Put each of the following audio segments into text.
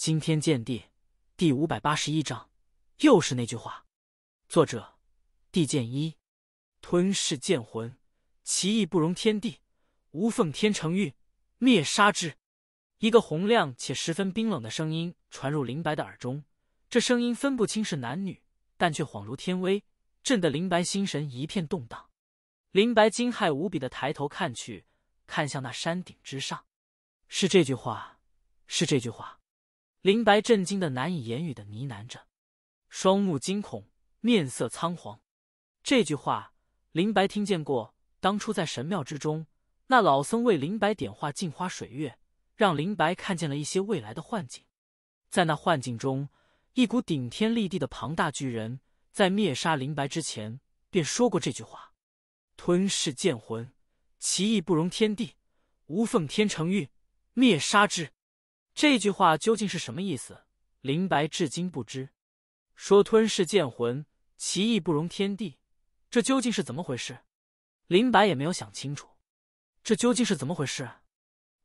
惊天剑帝第五百八十一章，又是那句话。作者：地剑一。吞噬剑魂，其意不容天地，无奉天成玉，灭杀之。一个洪亮且十分冰冷的声音传入林白的耳中，这声音分不清是男女，但却恍如天威，震得林白心神一片动荡。林白惊骇无比的抬头看去，看向那山顶之上，是这句话，是这句话。林白震惊的难以言语的呢喃着，双目惊恐，面色仓皇。这句话林白听见过，当初在神庙之中，那老僧为林白点化镜花水月，让林白看见了一些未来的幻境。在那幻境中，一股顶天立地的庞大巨人，在灭杀林白之前，便说过这句话：“吞噬剑魂，其意不容天地，无奉天成运，灭杀之。”这句话究竟是什么意思？林白至今不知。说吞噬剑魂，其意不容天地，这究竟是怎么回事？林白也没有想清楚，这究竟是怎么回事。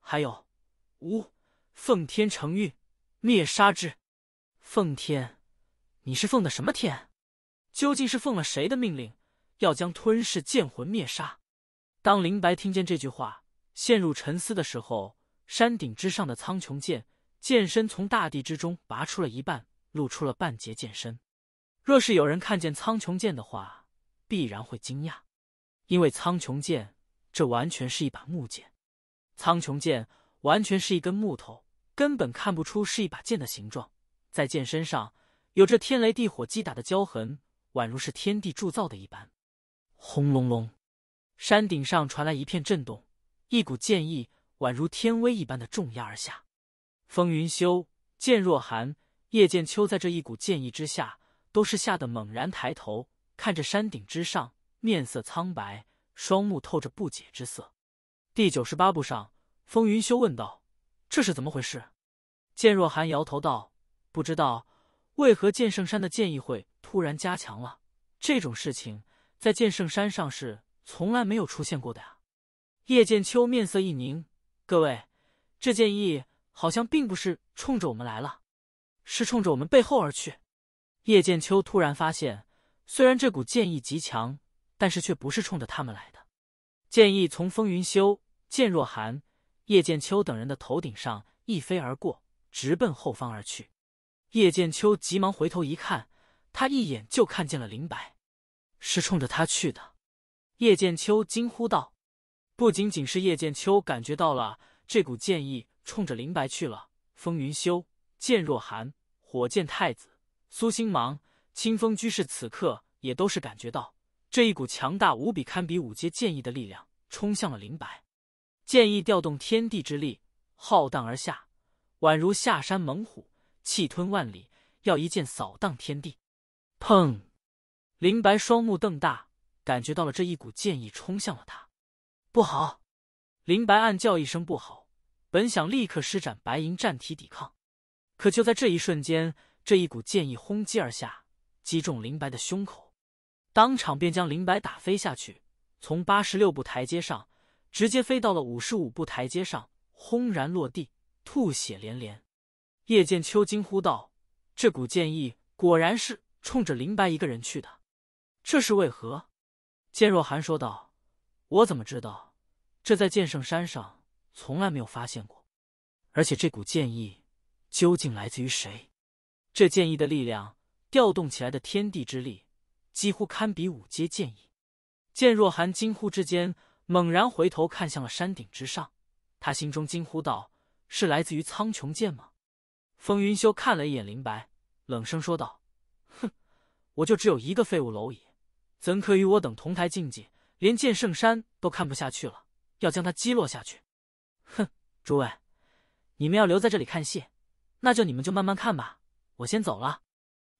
还有，吾奉天承运，灭杀之。奉天，你是奉的什么天？究竟是奉了谁的命令，要将吞噬剑魂灭杀？当林白听见这句话，陷入沉思的时候。山顶之上的苍穹剑剑身从大地之中拔出了一半，露出了半截剑身。若是有人看见苍穹剑的话，必然会惊讶，因为苍穹剑这完全是一把木剑。苍穹剑完全是一根木头，根本看不出是一把剑的形状。在剑身上有着天雷地火击打的焦痕，宛如是天地铸造的一般。轰隆隆，山顶上传来一片震动，一股剑意。宛如天威一般的重压而下，风云修、剑若寒、叶剑秋在这一股剑意之下，都是吓得猛然抬头，看着山顶之上，面色苍白，双目透着不解之色。第九十八步上，风云修问道：“这是怎么回事？”剑若寒摇头道：“不知道为何剑圣山的剑意会突然加强了，这种事情在剑圣山上是从来没有出现过的呀。”叶剑秋面色一凝。各位，这剑意好像并不是冲着我们来了，是冲着我们背后而去。叶剑秋突然发现，虽然这股剑意极强，但是却不是冲着他们来的。剑意从风云修、剑若寒、叶剑秋等人的头顶上一飞而过，直奔后方而去。叶剑秋急忙回头一看，他一眼就看见了林白，是冲着他去的。叶剑秋惊呼道。不仅仅是叶剑秋感觉到了这股剑意冲着林白去了，风云修、剑若寒、火箭太子、苏星芒、清风居士此刻也都是感觉到这一股强大无比、堪比五阶剑意的力量冲向了林白。剑意调动天地之力，浩荡而下，宛如下山猛虎，气吞万里，要一剑扫荡天地。砰！林白双目瞪大，感觉到了这一股剑意冲向了他。不好！林白暗叫一声不好，本想立刻施展白银战体抵抗，可就在这一瞬间，这一股剑意轰击而下，击中林白的胸口，当场便将林白打飞下去，从八十六步台阶上直接飞到了五十五步台阶上，轰然落地，吐血连连。叶剑秋惊呼道：“这股剑意果然是冲着林白一个人去的，这是为何？”见若寒说道。我怎么知道？这在剑圣山上从来没有发现过。而且这股剑意究竟来自于谁？这剑意的力量调动起来的天地之力，几乎堪比五阶剑意。剑若寒惊呼之间，猛然回头看向了山顶之上，他心中惊呼道：“是来自于苍穹剑吗？”风云修看了一眼林白，冷声说道：“哼，我就只有一个废物蝼蚁，怎可与我等同台竞技？”连剑圣山都看不下去了，要将他击落下去。哼，诸位，你们要留在这里看戏，那就你们就慢慢看吧。我先走了。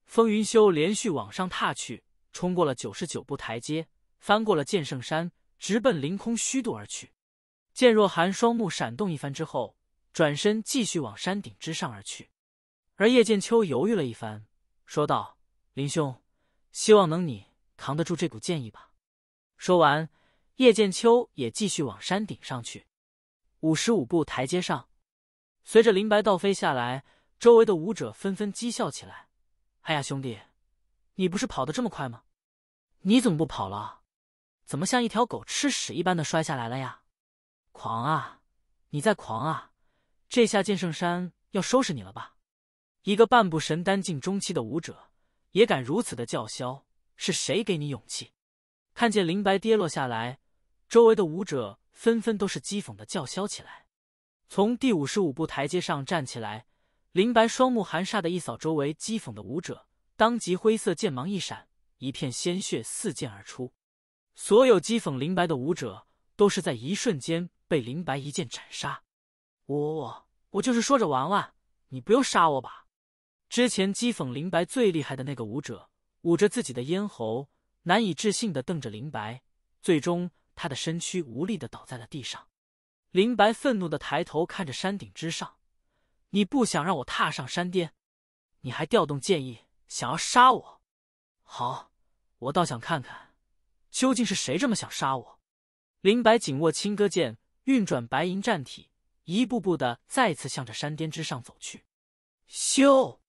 风云修连续往上踏去，冲过了九十九步台阶，翻过了剑圣山，直奔凌空虚度而去。剑若寒双目闪动一番之后，转身继续往山顶之上而去。而叶剑秋犹豫了一番，说道：“林兄，希望能你扛得住这股剑意吧。”说完，叶剑秋也继续往山顶上去。五十五步台阶上，随着林白倒飞下来，周围的舞者纷纷讥笑起来：“哎呀，兄弟，你不是跑得这么快吗？你怎么不跑了？怎么像一条狗吃屎一般的摔下来了呀？狂啊！你在狂啊！这下剑圣山要收拾你了吧？一个半步神丹境中期的舞者也敢如此的叫嚣，是谁给你勇气？”看见林白跌落下来，周围的舞者纷纷都是讥讽的叫嚣起来。从第五十五步台阶上站起来，林白双目含煞的一扫周围讥讽的舞者，当即灰色剑芒一闪，一片鲜血四溅而出。所有讥讽林白的舞者都是在一瞬间被林白一剑斩杀。我我我就是说着玩玩，你不用杀我吧？之前讥讽林白最厉害的那个舞者捂着自己的咽喉。难以置信的瞪着林白，最终他的身躯无力的倒在了地上。林白愤怒的抬头看着山顶之上：“你不想让我踏上山巅，你还调动剑意想要杀我？好，我倒想看看，究竟是谁这么想杀我。”林白紧握青歌剑，运转白银战体，一步步的再次向着山巅之上走去。咻！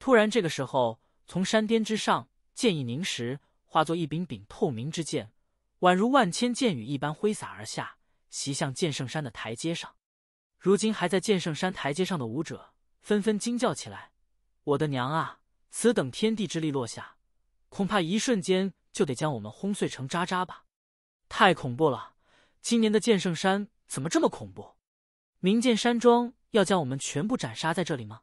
突然，这个时候，从山巅之上剑意凝实。化作一柄柄透明之剑，宛如万千剑雨一般挥洒而下，袭向剑圣山的台阶上。如今还在剑圣山台阶上的舞者纷纷惊叫起来：“我的娘啊！此等天地之力落下，恐怕一瞬间就得将我们轰碎成渣渣吧！太恐怖了！今年的剑圣山怎么这么恐怖？明剑山庄要将我们全部斩杀在这里吗？”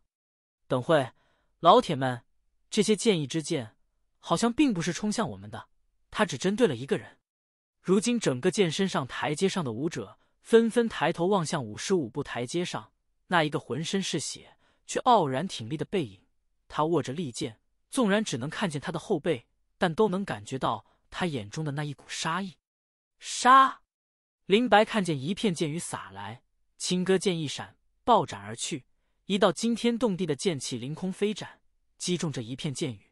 等会，老铁们，这些剑意之剑。好像并不是冲向我们的，他只针对了一个人。如今，整个健身上台阶上的舞者纷纷抬头望向五十五步台阶上那一个浑身是血却傲然挺立的背影。他握着利剑，纵然只能看见他的后背，但都能感觉到他眼中的那一股杀意。杀！林白看见一片剑雨洒来，青歌剑一闪，暴斩而去，一道惊天动地的剑气凌空飞斩，击中这一片剑雨。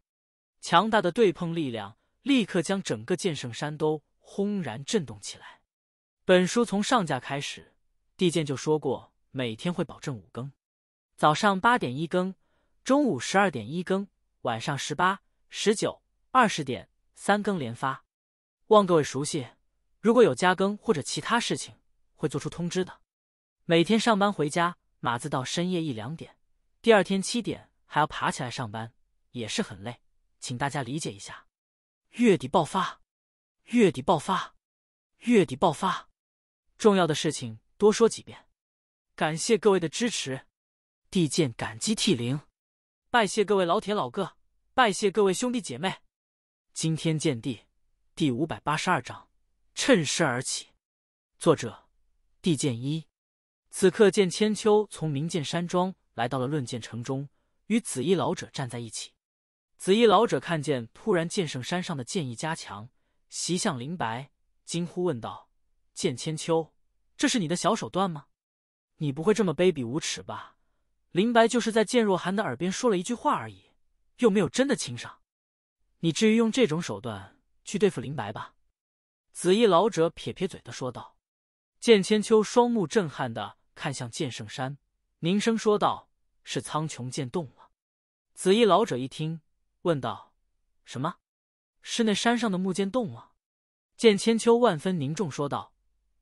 强大的对碰力量立刻将整个剑圣山都轰然震动起来。本书从上架开始，帝剑就说过每天会保证五更：早上八点一更，中午十二点一更，晚上十八、十九、二十点三更连发。望各位熟悉。如果有加更或者其他事情，会做出通知的。每天上班回家码字到深夜一两点，第二天七点还要爬起来上班，也是很累。请大家理解一下，月底爆发，月底爆发，月底爆发，重要的事情多说几遍。感谢各位的支持，地剑感激涕零，拜谢各位老铁老哥，拜谢各位兄弟姐妹。惊天剑地第五百八十二章：趁势而起。作者：地剑一。此刻，剑千秋从明剑山庄来到了论剑城中，与紫衣老者站在一起。紫衣老者看见，突然剑圣山上的剑意加强，袭向林白，惊呼问道：“剑千秋，这是你的小手段吗？你不会这么卑鄙无耻吧？”林白就是在剑若寒的耳边说了一句话而已，又没有真的亲上。你至于用这种手段去对付林白吧？”紫衣老者撇撇嘴的说道。剑千秋双目震撼的看向剑圣山，凝声说道：“是苍穹剑动了。”紫衣老者一听。问道：“什么？是那山上的木剑动了？”见千秋万分凝重说道：“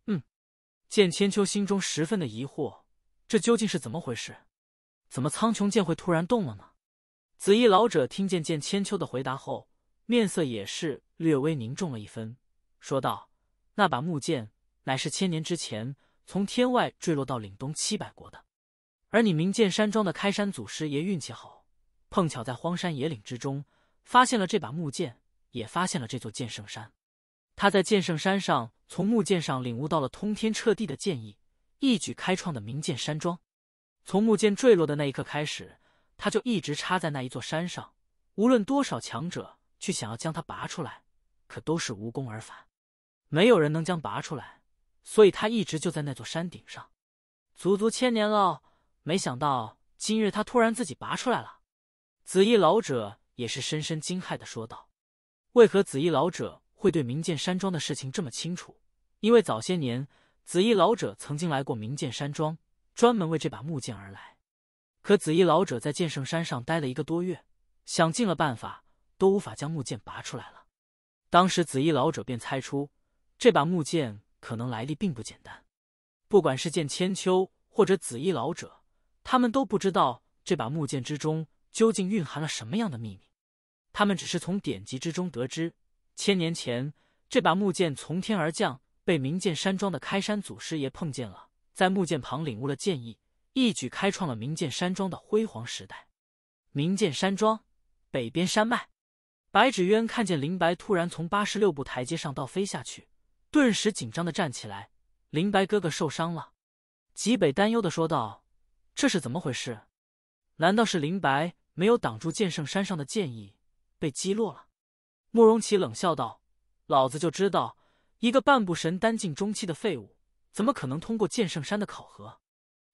嗯。”见千秋心中十分的疑惑，这究竟是怎么回事？怎么苍穹剑会突然动了呢？紫衣老者听见见千秋的回答后，面色也是略微凝重了一分，说道：“那把木剑乃是千年之前从天外坠落到岭东七百国的，而你明剑山庄的开山祖师爷运气好。”碰巧在荒山野岭之中发现了这把木剑，也发现了这座剑圣山。他在剑圣山上从木剑上领悟到了通天彻地的剑意，一举开创的明剑山庄。从木剑坠落的那一刻开始，他就一直插在那一座山上。无论多少强者去想要将它拔出来，可都是无功而返，没有人能将拔出来。所以他一直就在那座山顶上，足足千年了。没想到今日他突然自己拔出来了。紫衣老者也是深深惊骇的说道：“为何紫衣老者会对明剑山庄的事情这么清楚？因为早些年，紫衣老者曾经来过明剑山庄，专门为这把木剑而来。可紫衣老者在剑圣山上待了一个多月，想尽了办法都无法将木剑拔出来了。当时紫衣老者便猜出，这把木剑可能来历并不简单。不管是剑千秋或者紫衣老者，他们都不知道这把木剑之中。”究竟蕴含了什么样的秘密？他们只是从典籍之中得知，千年前这把木剑从天而降，被明剑山庄的开山祖师爷碰见了，在木剑旁领悟了剑意，一举开创了明剑山庄的辉煌时代。明剑山庄北边山脉，白芷渊看见林白突然从八十六步台阶上倒飞下去，顿时紧张的站起来：“林白哥哥受伤了。”吉北担忧的说道：“这是怎么回事？难道是林白？”没有挡住剑圣山上的剑意，被击落了。慕容奇冷笑道：“老子就知道，一个半步神丹境中期的废物，怎么可能通过剑圣山的考核？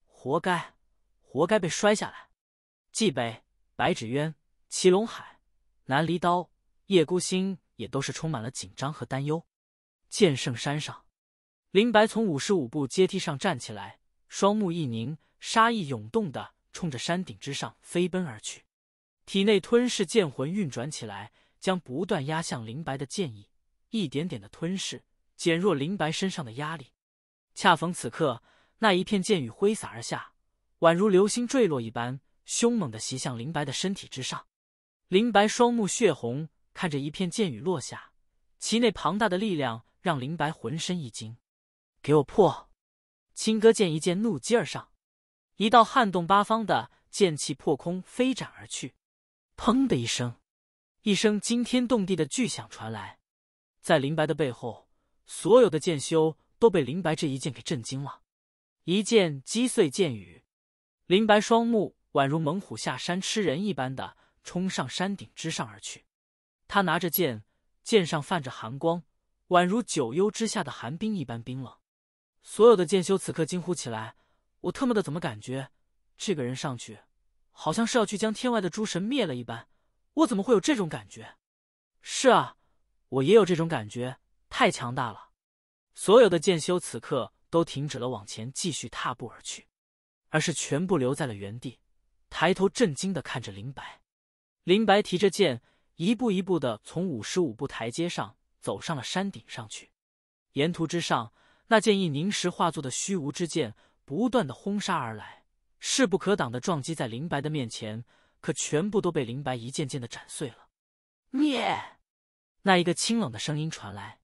活该，活该被摔下来！”纪北、白芷渊、祁龙海、南离刀、叶孤星也都是充满了紧张和担忧。剑圣山上，林白从五十五步阶梯上站起来，双目一凝，杀意涌动的冲着山顶之上飞奔而去。体内吞噬剑魂运转起来，将不断压向林白的剑意，一点点的吞噬，减弱林白身上的压力。恰逢此刻，那一片剑雨挥洒而下，宛如流星坠落一般，凶猛的袭向林白的身体之上。林白双目血红，看着一片剑雨落下，其内庞大的力量让林白浑身一惊：“给我破！”青哥剑一剑怒击而上，一道撼动八方的剑气破空飞斩而去。砰的一声，一声惊天动地的巨响传来，在林白的背后，所有的剑修都被林白这一剑给震惊了。一剑击碎剑雨，林白双目宛如猛虎下山吃人一般的冲上山顶之上而去。他拿着剑，剑上泛着寒光，宛如九幽之下的寒冰一般冰冷。所有的剑修此刻惊呼起来：“我特么的，怎么感觉这个人上去……”好像是要去将天外的诸神灭了一般，我怎么会有这种感觉？是啊，我也有这种感觉，太强大了！所有的剑修此刻都停止了往前，继续踏步而去，而是全部留在了原地，抬头震惊的看着林白。林白提着剑，一步一步的从五十五步台阶上走上了山顶上去。沿途之上，那剑意凝石化作的虚无之剑，不断的轰杀而来。势不可挡的撞击在林白的面前，可全部都被林白一件件的斩碎了。灭！那一个清冷的声音传来，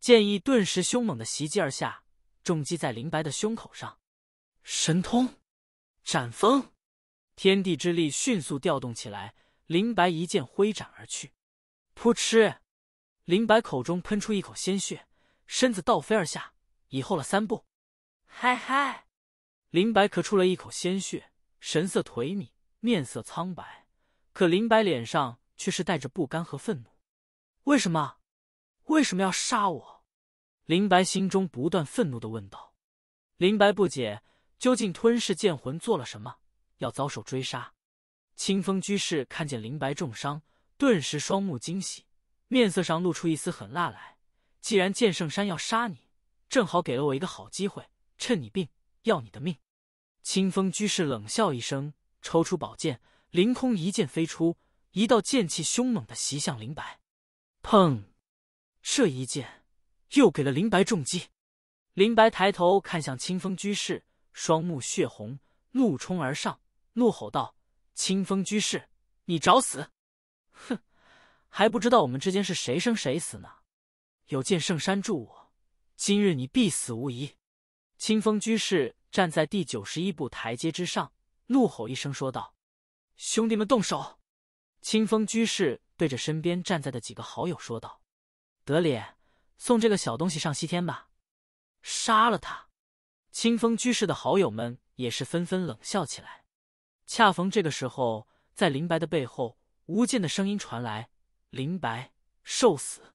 剑意顿时凶猛的袭击而下，重击在林白的胸口上。神通，斩风！天地之力迅速调动起来，林白一剑挥斩而去。噗嗤！林白口中喷出一口鲜血，身子倒飞而下，以后了三步。嗨嗨！林白咳出了一口鲜血，神色颓靡，面色苍白。可林白脸上却是带着不甘和愤怒：“为什么？为什么要杀我？”林白心中不断愤怒的问道。林白不解，究竟吞噬剑魂做了什么，要遭受追杀？清风居士看见林白重伤，顿时双目惊喜，面色上露出一丝狠辣来：“既然剑圣山要杀你，正好给了我一个好机会，趁你病。”要你的命！清风居士冷笑一声，抽出宝剑，凌空一剑飞出，一道剑气凶猛的袭向林白。砰！这一剑又给了林白重击。林白抬头看向清风居士，双目血红，怒冲而上，怒吼道：“清风居士，你找死！哼，还不知道我们之间是谁生谁死呢！有剑圣山助我，今日你必死无疑。”清风居士站在第九十一步台阶之上，怒吼一声说道：“兄弟们，动手！”清风居士对着身边站在的几个好友说道：“得嘞，送这个小东西上西天吧，杀了他！”清风居士的好友们也是纷纷冷笑起来。恰逢这个时候，在林白的背后，无间的声音传来：“林白，受死！”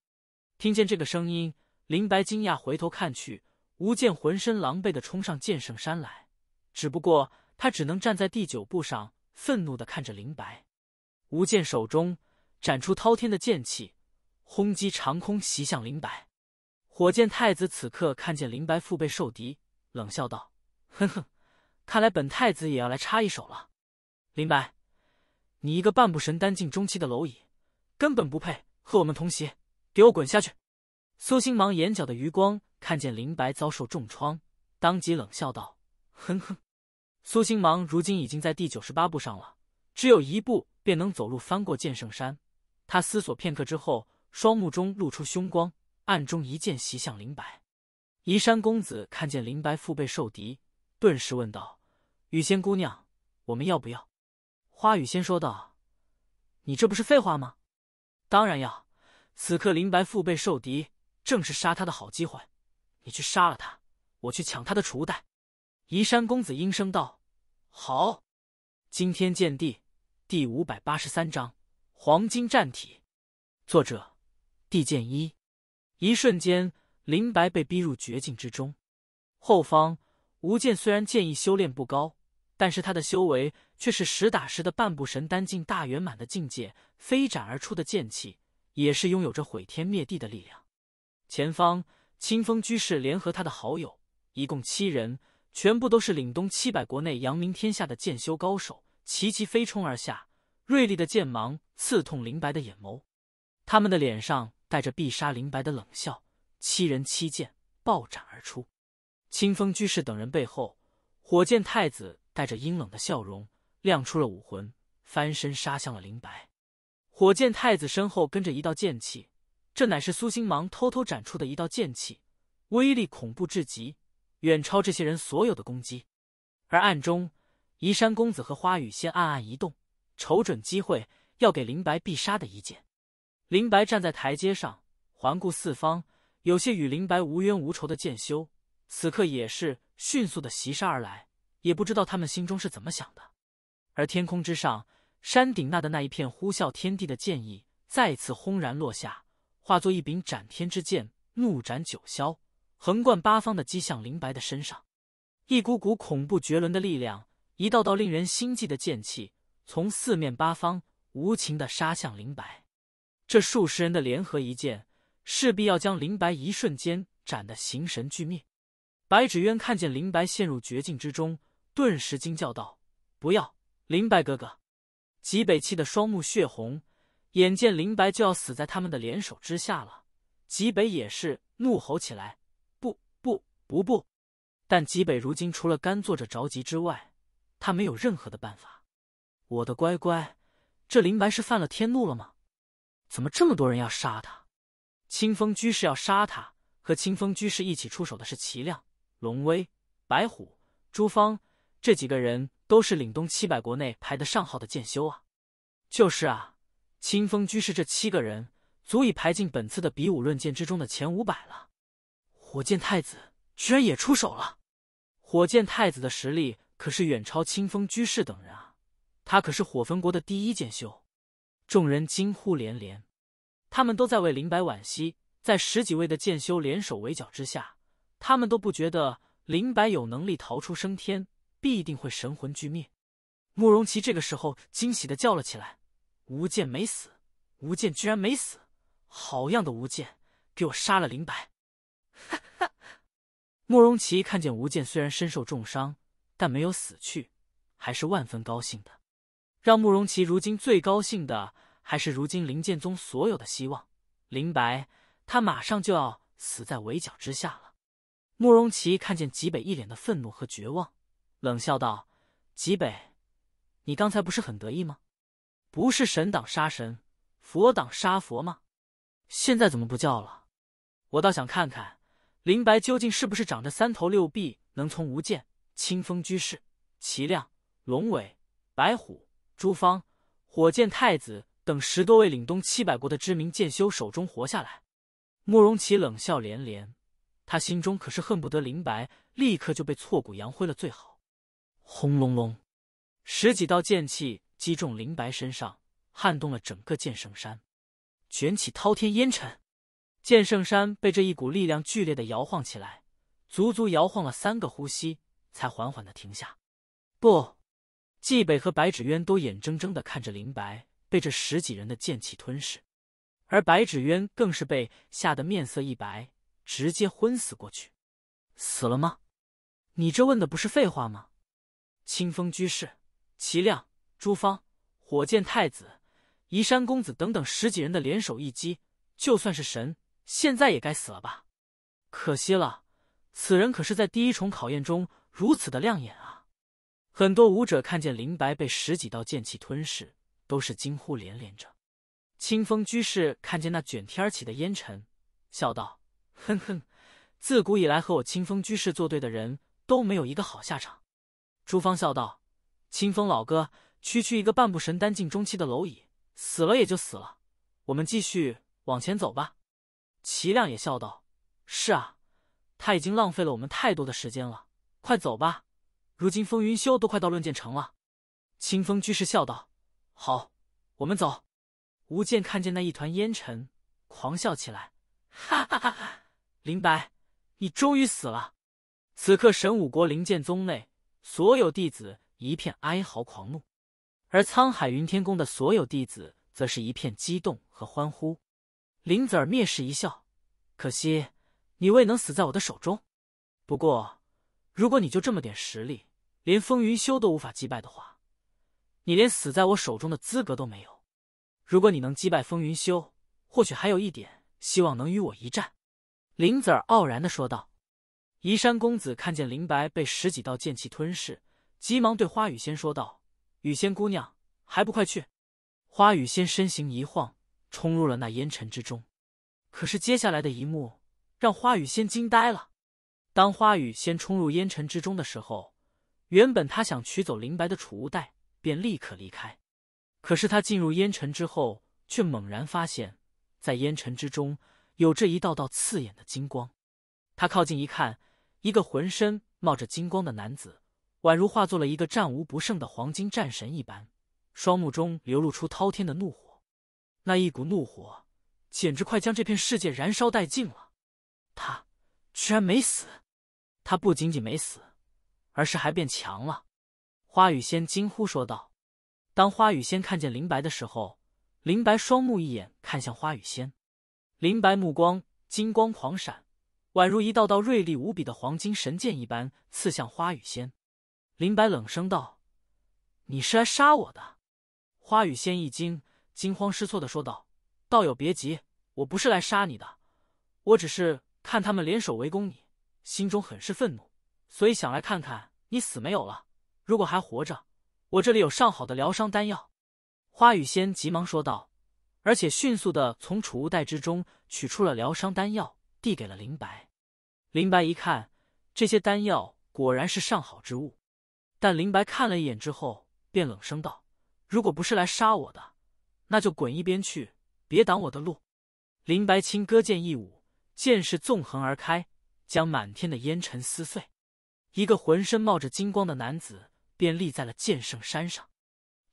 听见这个声音，林白惊讶回头看去。吴健浑身狼狈的冲上剑圣山来，只不过他只能站在第九步上，愤怒的看着林白。吴健手中斩出滔天的剑气，轰击长空，袭向林白。火箭太子此刻看见林白腹背受敌，冷笑道：“哼哼，看来本太子也要来插一手了。林白，你一个半步神丹境中期的蝼蚁，根本不配和我们同席，给我滚下去！”苏星芒眼角的余光看见林白遭受重创，当即冷笑道：“哼哼！”苏星芒如今已经在第九十八步上了，只有一步便能走路翻过剑圣山。他思索片刻之后，双目中露出凶光，暗中一剑袭向林白。移山公子看见林白腹背受敌，顿时问道：“雨仙姑娘，我们要不要？”花雨仙说道：“你这不是废话吗？当然要！”此刻林白腹背受敌。正是杀他的好机会，你去杀了他，我去抢他的储物袋。”夷山公子应声道：“好。”《惊天剑帝》第五百八十三章：黄金战体。作者：地剑一。一瞬间，林白被逼入绝境之中。后方，吴剑虽然剑意修炼不高，但是他的修为却是实打实的半步神丹境大圆满的境界，飞斩而出的剑气也是拥有着毁天灭地的力量。前方，清风居士联合他的好友，一共七人，全部都是岭东七百国内扬名天下的剑修高手，齐齐飞冲而下，锐利的剑芒刺痛林白的眼眸。他们的脸上带着必杀林白的冷笑，七人七剑暴斩而出。清风居士等人背后，火箭太子带着阴冷的笑容，亮出了武魂，翻身杀向了林白。火箭太子身后跟着一道剑气。这乃是苏星芒偷偷展出的一道剑气，威力恐怖至极，远超这些人所有的攻击。而暗中，移山公子和花雨仙暗暗一动，瞅准机会，要给林白必杀的一剑。林白站在台阶上，环顾四方，有些与林白无冤无仇的剑修，此刻也是迅速的袭杀而来，也不知道他们心中是怎么想的。而天空之上，山顶那的那一片呼啸天地的剑意，再次轰然落下。化作一柄斩天之剑，怒斩九霄，横贯八方的击向林白的身上。一股股恐怖绝伦的力量，一道道令人心悸的剑气，从四面八方无情的杀向林白。这数十人的联合一剑，势必要将林白一瞬间斩得形神俱灭。白芷渊看见林白陷入绝境之中，顿时惊叫道：“不要，林白哥哥！”极北气的双目血红。眼见林白就要死在他们的联手之下了，吉北也是怒吼起来：“不不不不！”但吉北如今除了干坐着着急之外，他没有任何的办法。我的乖乖，这林白是犯了天怒了吗？怎么这么多人要杀他？清风居士要杀他，和清风居士一起出手的是齐亮、龙威、白虎、朱芳这几个人，都是岭东七百国内排得上号的剑修啊！就是啊。清风居士这七个人足以排进本次的比武论剑之中的前五百了。火箭太子居然也出手了！火箭太子的实力可是远超清风居士等人啊，他可是火焚国的第一剑修。众人惊呼连连，他们都在为林白惋惜。在十几位的剑修联手围剿之下，他们都不觉得林白有能力逃出升天，必定会神魂俱灭。慕容奇这个时候惊喜的叫了起来。吴剑没死，吴剑居然没死，好样的吴剑，给我杀了林白！哈哈！慕容琦看见吴剑虽然身受重伤，但没有死去，还是万分高兴的。让慕容琦如今最高兴的，还是如今林剑宗所有的希望——林白，他马上就要死在围剿之下了。慕容琦看见吉北一脸的愤怒和绝望，冷笑道：“吉北，你刚才不是很得意吗？”不是神挡杀神，佛挡杀佛吗？现在怎么不叫了？我倒想看看林白究竟是不是长着三头六臂，能从无剑、清风居士、齐亮、龙尾、白虎、朱芳、火箭太子等十多位岭东七百国的知名剑修手中活下来。慕容奇冷笑连连，他心中可是恨不得林白立刻就被挫骨扬灰了最好。轰隆隆，十几道剑气。击中林白身上，撼动了整个剑圣山，卷起滔天烟尘，剑圣山被这一股力量剧烈的摇晃起来，足足摇晃了三个呼吸，才缓缓的停下。不，季北和白芷渊都眼睁睁的看着林白被这十几人的剑气吞噬，而白芷渊更是被吓得面色一白，直接昏死过去。死了吗？你这问的不是废话吗？清风居士，齐亮。朱芳、火箭太子、夷山公子等等十几人的联手一击，就算是神，现在也该死了吧？可惜了，此人可是在第一重考验中如此的亮眼啊！很多武者看见林白被十几道剑气吞噬，都是惊呼连连着。清风居士看见那卷天而起的烟尘，笑道：“哼哼，自古以来和我清风居士作对的人都没有一个好下场。”朱芳笑道：“清风老哥。”区区一个半步神丹境中期的蝼蚁，死了也就死了。我们继续往前走吧。齐亮也笑道：“是啊，他已经浪费了我们太多的时间了。快走吧，如今风云修都快到论剑城了。”清风居士笑道：“好，我们走。”无剑看见那一团烟尘，狂笑起来：“哈哈哈哈！林白，你终于死了！”此刻，神武国灵剑宗内所有弟子一片哀嚎狂怒。而沧海云天宫的所有弟子则是一片激动和欢呼。林子儿蔑视一笑：“可惜你未能死在我的手中。不过，如果你就这么点实力，连风云修都无法击败的话，你连死在我手中的资格都没有。如果你能击败风云修，或许还有一点希望能与我一战。”林子儿傲然的说道。移山公子看见林白被十几道剑气吞噬，急忙对花雨仙说道。雨仙姑娘还不快去！花雨仙身形一晃，冲入了那烟尘之中。可是接下来的一幕让花雨仙惊呆了。当花雨仙冲入烟尘之中的时候，原本他想取走林白的储物袋，便立刻离开。可是他进入烟尘之后，却猛然发现，在烟尘之中有着一道道刺眼的金光。他靠近一看，一个浑身冒着金光的男子。宛如化作了一个战无不胜的黄金战神一般，双目中流露出滔天的怒火，那一股怒火简直快将这片世界燃烧殆尽了。他居然没死，他不仅仅没死，而是还变强了。花雨仙惊呼说道：“当花雨仙看见林白的时候，林白双目一眼看向花雨仙，林白目光金光狂闪，宛如一道道锐利无比的黄金神剑一般刺向花雨仙。”林白冷声道：“你是来杀我的？”花雨仙一惊，惊慌失措的说道：“道友别急，我不是来杀你的，我只是看他们联手围攻你，心中很是愤怒，所以想来看看你死没有了。如果还活着，我这里有上好的疗伤丹药。”花雨仙急忙说道，而且迅速的从储物袋之中取出了疗伤丹药，递给了林白。林白一看，这些丹药果然是上好之物。但林白看了一眼之后，便冷声道：“如果不是来杀我的，那就滚一边去，别挡我的路。”林白清歌剑一舞，剑势纵横而开，将满天的烟尘撕碎。一个浑身冒着金光的男子便立在了剑圣山上。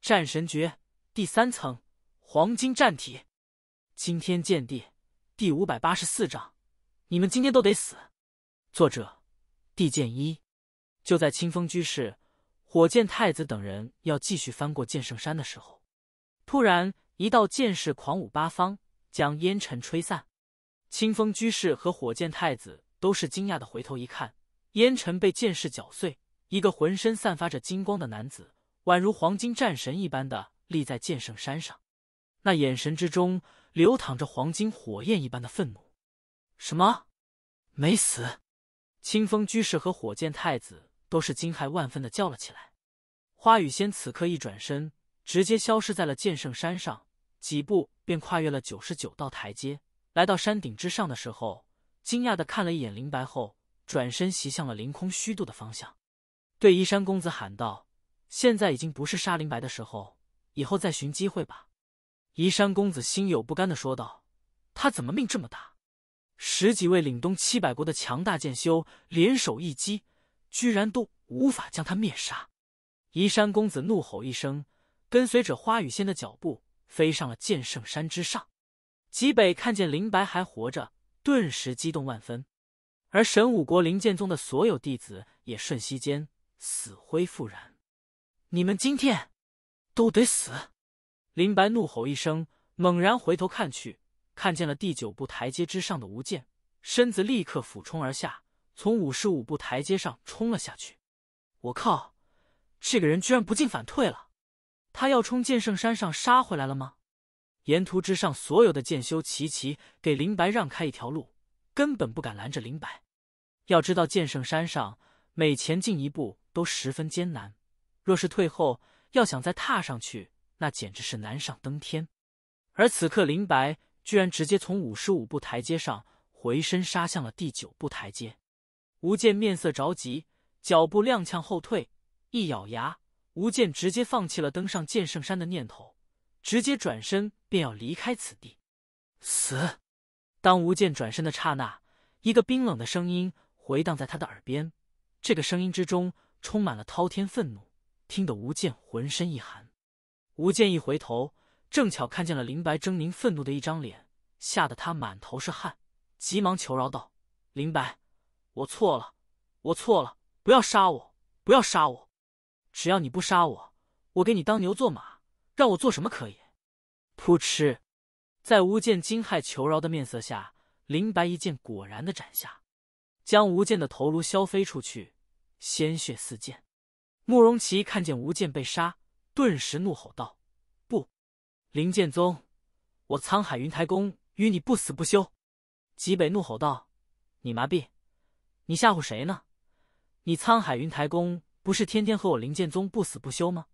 战神诀第三层，黄金战体，惊天剑帝第五百八十四章，你们今天都得死。作者：地剑一。就在清风居士。火箭太子等人要继续翻过剑圣山的时候，突然一道剑势狂舞八方，将烟尘吹散。清风居士和火箭太子都是惊讶的回头一看，烟尘被剑势搅碎，一个浑身散发着金光的男子，宛如黄金战神一般的立在剑圣山上，那眼神之中流淌着黄金火焰一般的愤怒。什么？没死？清风居士和火箭太子。都是惊骇万分的叫了起来。花雨仙此刻一转身，直接消失在了剑圣山上，几步便跨越了九十九道台阶，来到山顶之上的时候，惊讶的看了一眼林白后，转身袭向了凌空虚度的方向，对夷山公子喊道：“现在已经不是杀林白的时候，以后再寻机会吧。”夷山公子心有不甘的说道：“他怎么命这么大？”十几位凛东七百国的强大剑修联手一击。居然都无法将他灭杀！夷山公子怒吼一声，跟随着花雨仙的脚步飞上了剑圣山之上。极北看见林白还活着，顿时激动万分。而神武国灵剑宗的所有弟子也瞬息间死灰复燃。你们今天都得死！林白怒吼一声，猛然回头看去，看见了第九步台阶之上的无剑，身子立刻俯冲而下。从五十五步台阶上冲了下去，我靠！这个人居然不进反退了，他要冲剑圣山上杀回来了吗？沿途之上，所有的剑修齐齐给林白让开一条路，根本不敢拦着林白。要知道，剑圣山上每前进一步都十分艰难，若是退后，要想再踏上去，那简直是难上登天。而此刻，林白居然直接从五十五步台阶上回身杀向了第九步台阶。吴健面色着急，脚步踉跄后退，一咬牙，吴健直接放弃了登上剑圣山的念头，直接转身便要离开此地。死！当吴健转身的刹那，一个冰冷的声音回荡在他的耳边，这个声音之中充满了滔天愤怒，听得吴健浑身一寒。吴健一回头，正巧看见了林白狰狞愤怒的一张脸，吓得他满头是汗，急忙求饶道：“林白。”我错了，我错了，不要杀我，不要杀我！只要你不杀我，我给你当牛做马，让我做什么可以？扑哧，在吴健惊骇求饶的面色下，林白一剑果然的斩下，将吴健的头颅削飞出去，鲜血四溅。慕容奇看见吴健被杀，顿时怒吼道：“不，林剑宗，我沧海云台宫与你不死不休！”极北怒吼道：“你麻痹！”你吓唬谁呢？你沧海云台宫不是天天和我灵剑宗不死不休吗？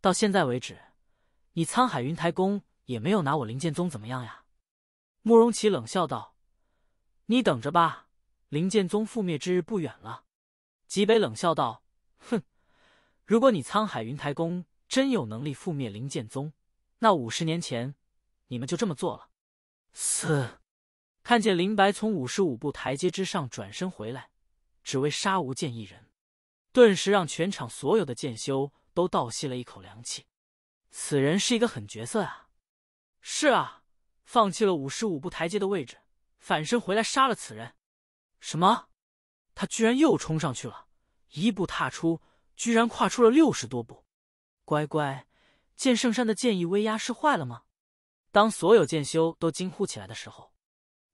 到现在为止，你沧海云台宫也没有拿我灵剑宗怎么样呀？慕容奇冷笑道：“你等着吧，灵剑宗覆灭之日不远了。”极北冷笑道：“哼，如果你沧海云台宫真有能力覆灭灵剑宗，那五十年前你们就这么做了。”四。看见林白从五十五步台阶之上转身回来，只为杀无剑一人，顿时让全场所有的剑修都倒吸了一口凉气。此人是一个狠角色啊！是啊，放弃了五十五步台阶的位置，反身回来杀了此人。什么？他居然又冲上去了！一步踏出，居然跨出了六十多步！乖乖，剑圣山的剑意威压是坏了吗？当所有剑修都惊呼起来的时候。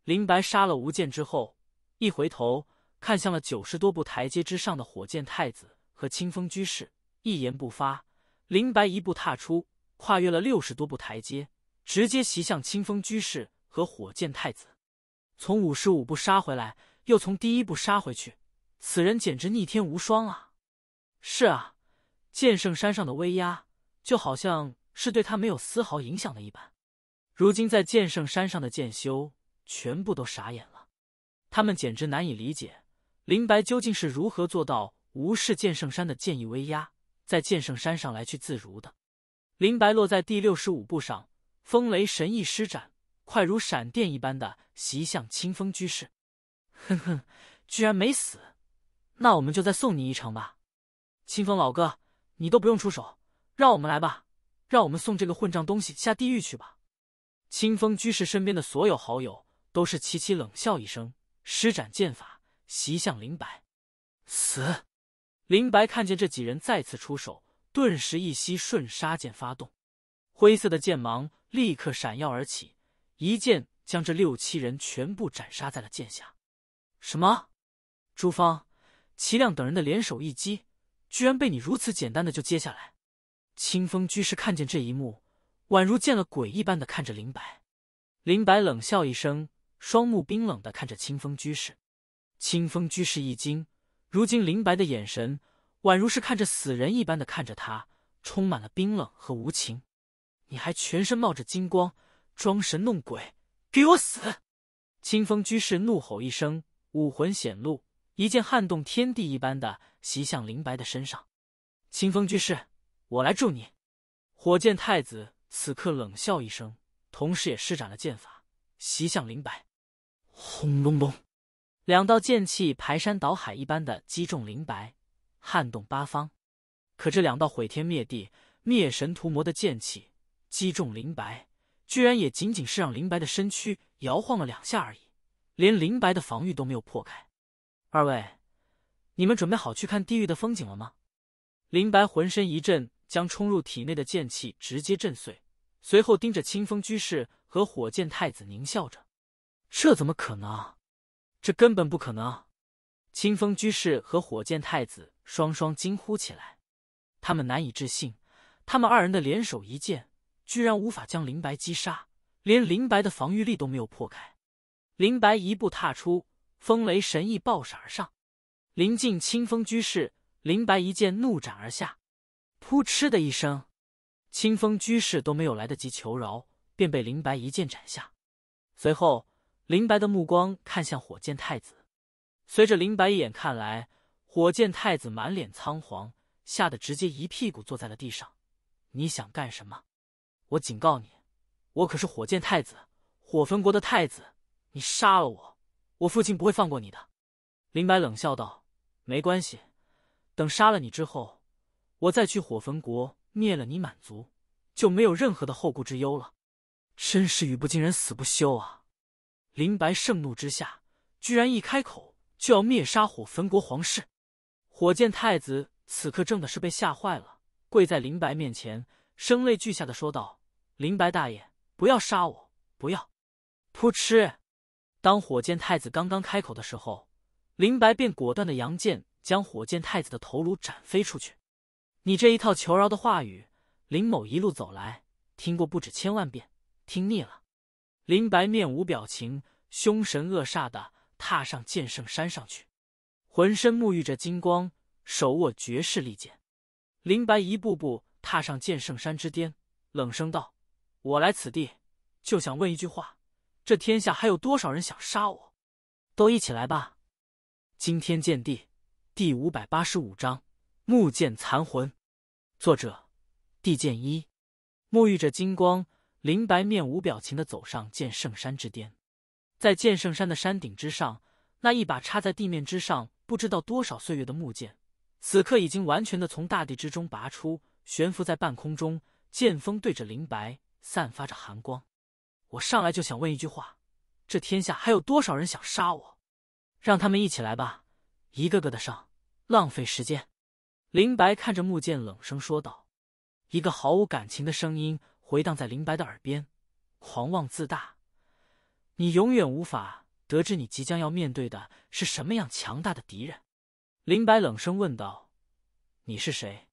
林白杀了无剑之后，一回头看向了九十多步台阶之上的火箭太子和清风居士，一言不发。林白一步踏出，跨越了六十多步台阶，直接袭向清风居士和火箭太子。从五十五步杀回来，又从第一步杀回去，此人简直逆天无双啊！是啊，剑圣山上的威压就好像是对他没有丝毫影响的一般。如今在剑圣山上的剑修。全部都傻眼了，他们简直难以理解林白究竟是如何做到无视剑圣山的剑意威压，在剑圣山上来去自如的。林白落在第六十五步上，风雷神翼施展，快如闪电一般的袭向清风居士。哼哼，居然没死，那我们就再送你一程吧。清风老哥，你都不用出手，让我们来吧，让我们送这个混账东西下地狱去吧。清风居士身边的所有好友。都是齐齐冷笑一声，施展剑法袭向林白。死！林白看见这几人再次出手，顿时一吸瞬杀剑发动，灰色的剑芒立刻闪耀而起，一剑将这六七人全部斩杀在了剑下。什么？朱芳、齐亮等人的联手一击，居然被你如此简单的就接下来？清风居士看见这一幕，宛如见了鬼一般的看着林白。林白冷笑一声。双目冰冷的看着清风居士，清风居士一惊，如今林白的眼神宛如是看着死人一般的看着他，充满了冰冷和无情。你还全身冒着金光，装神弄鬼，给我死！清风居士怒吼一声，武魂显露，一剑撼动天地一般的袭向林白的身上。清风居士，我来助你！火箭太子此刻冷笑一声，同时也施展了剑法，袭向林白。轰隆隆，两道剑气排山倒海一般的击中林白，撼动八方。可这两道毁天灭地、灭神屠魔的剑气击中林白，居然也仅仅是让林白的身躯摇晃了两下而已，连林白的防御都没有破开。二位，你们准备好去看地狱的风景了吗？林白浑身一震，将冲入体内的剑气直接震碎，随后盯着清风居士和火箭太子狞笑着。这怎么可能？这根本不可能！清风居士和火箭太子双双惊呼起来，他们难以置信，他们二人的联手一剑，居然无法将林白击杀，连林白的防御力都没有破开。林白一步踏出，风雷神翼爆闪而上，临近清风居士，林白一剑怒斩而下，噗嗤的一声，清风居士都没有来得及求饶，便被林白一剑斩下，随后。林白的目光看向火箭太子，随着林白一眼看来，火箭太子满脸仓皇，吓得直接一屁股坐在了地上。你想干什么？我警告你，我可是火箭太子，火焚国的太子。你杀了我，我父亲不会放过你的。林白冷笑道：“没关系，等杀了你之后，我再去火焚国灭了你满族，就没有任何的后顾之忧了。”真是语不惊人死不休啊！林白盛怒之下，居然一开口就要灭杀火焚国皇室。火箭太子此刻正的是被吓坏了，跪在林白面前，声泪俱下的说道：“林白大爷，不要杀我，不要！”扑哧，当火箭太子刚刚开口的时候，林白便果断的扬剑，将火箭太子的头颅斩飞出去。你这一套求饶的话语，林某一路走来听过不止千万遍，听腻了。林白面无表情，凶神恶煞的踏上剑圣山上去，浑身沐浴着金光，手握绝世利剑。林白一步步踏上剑圣山之巅，冷声道：“我来此地，就想问一句话：这天下还有多少人想杀我？都一起来吧！”惊天剑帝第五百八十五章：木剑残魂。作者：地剑一。沐浴着金光。林白面无表情的走上剑圣山之巅，在剑圣山的山顶之上，那一把插在地面之上不知道多少岁月的木剑，此刻已经完全的从大地之中拔出，悬浮在半空中，剑锋对着林白，散发着寒光。我上来就想问一句话：这天下还有多少人想杀我？让他们一起来吧，一个个的上，浪费时间。林白看着木剑，冷声说道：“一个毫无感情的声音。”回荡在林白的耳边，狂妄自大，你永远无法得知你即将要面对的是什么样强大的敌人。林白冷声问道：“你是谁？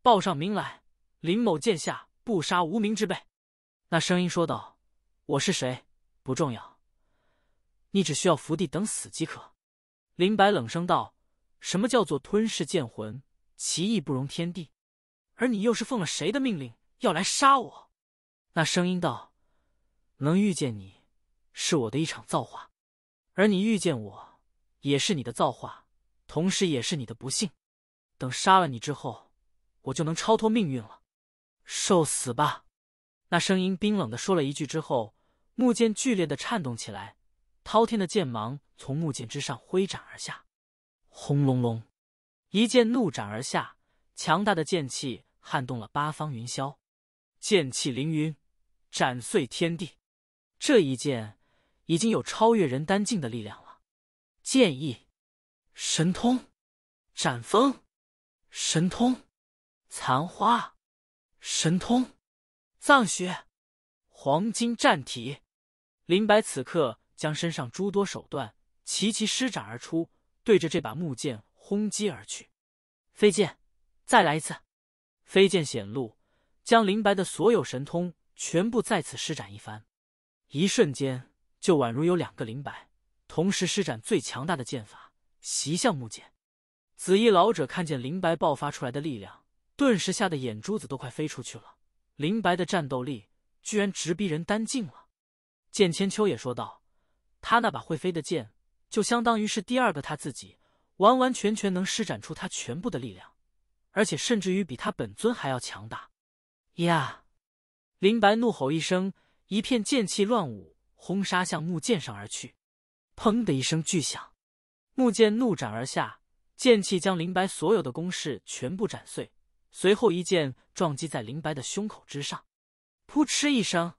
报上名来！林某剑下不杀无名之辈。”那声音说道：“我是谁不重要，你只需要伏地等死即可。”林白冷声道：“什么叫做吞噬剑魂？其意不容天地，而你又是奉了谁的命令要来杀我？”那声音道：“能遇见你，是我的一场造化，而你遇见我，也是你的造化，同时也是你的不幸。等杀了你之后，我就能超脱命运了。受死吧！”那声音冰冷的说了一句之后，木剑剧烈的颤动起来，滔天的剑芒从木剑之上挥斩而下，轰隆隆，一剑怒斩而下，强大的剑气撼动了八方云霄。剑气凌云，斩碎天地。这一剑已经有超越人丹境的力量了。剑意，神通，斩风，神通，残花，神通，藏血，黄金战体。林白此刻将身上诸多手段齐齐施展而出，对着这把木剑轰击而去。飞剑，再来一次。飞剑显露。将林白的所有神通全部再次施展一番，一瞬间就宛如有两个林白同时施展最强大的剑法袭向木剑。紫衣老者看见林白爆发出来的力量，顿时吓得眼珠子都快飞出去了。林白的战斗力居然直逼人丹境了。剑千秋也说道：“他那把会飞的剑，就相当于是第二个他自己，完完全全能施展出他全部的力量，而且甚至于比他本尊还要强大。”呀！林白怒吼一声，一片剑气乱舞，轰杀向木剑上而去。砰的一声巨响，木剑怒斩而下，剑气将林白所有的攻势全部斩碎。随后一剑撞击在林白的胸口之上，噗嗤一声，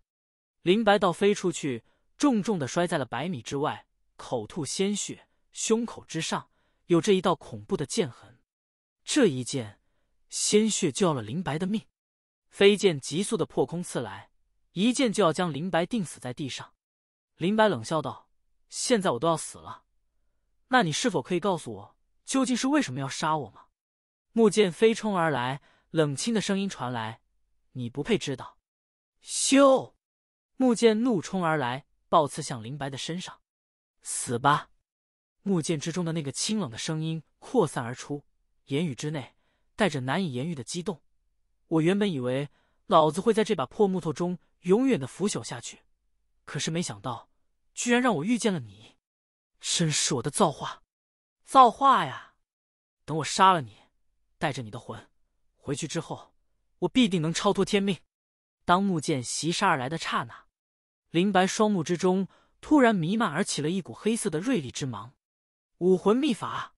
林白倒飞出去，重重的摔在了百米之外，口吐鲜血，胸口之上有着一道恐怖的剑痕。这一剑，鲜血就要了林白的命。飞剑急速的破空刺来，一剑就要将林白钉死在地上。林白冷笑道：“现在我都要死了，那你是否可以告诉我，究竟是为什么要杀我吗？”木剑飞冲而来，冷清的声音传来：“你不配知道。”咻！木剑怒冲而来，暴刺向林白的身上。死吧！木剑之中的那个清冷的声音扩散而出，言语之内带着难以言喻的激动。我原本以为老子会在这把破木头中永远的腐朽下去，可是没想到，居然让我遇见了你，真是我的造化，造化呀！等我杀了你，带着你的魂回去之后，我必定能超脱天命。当木剑袭杀而来的刹那，林白双目之中突然弥漫而起了一股黑色的锐利之芒，武魂秘法，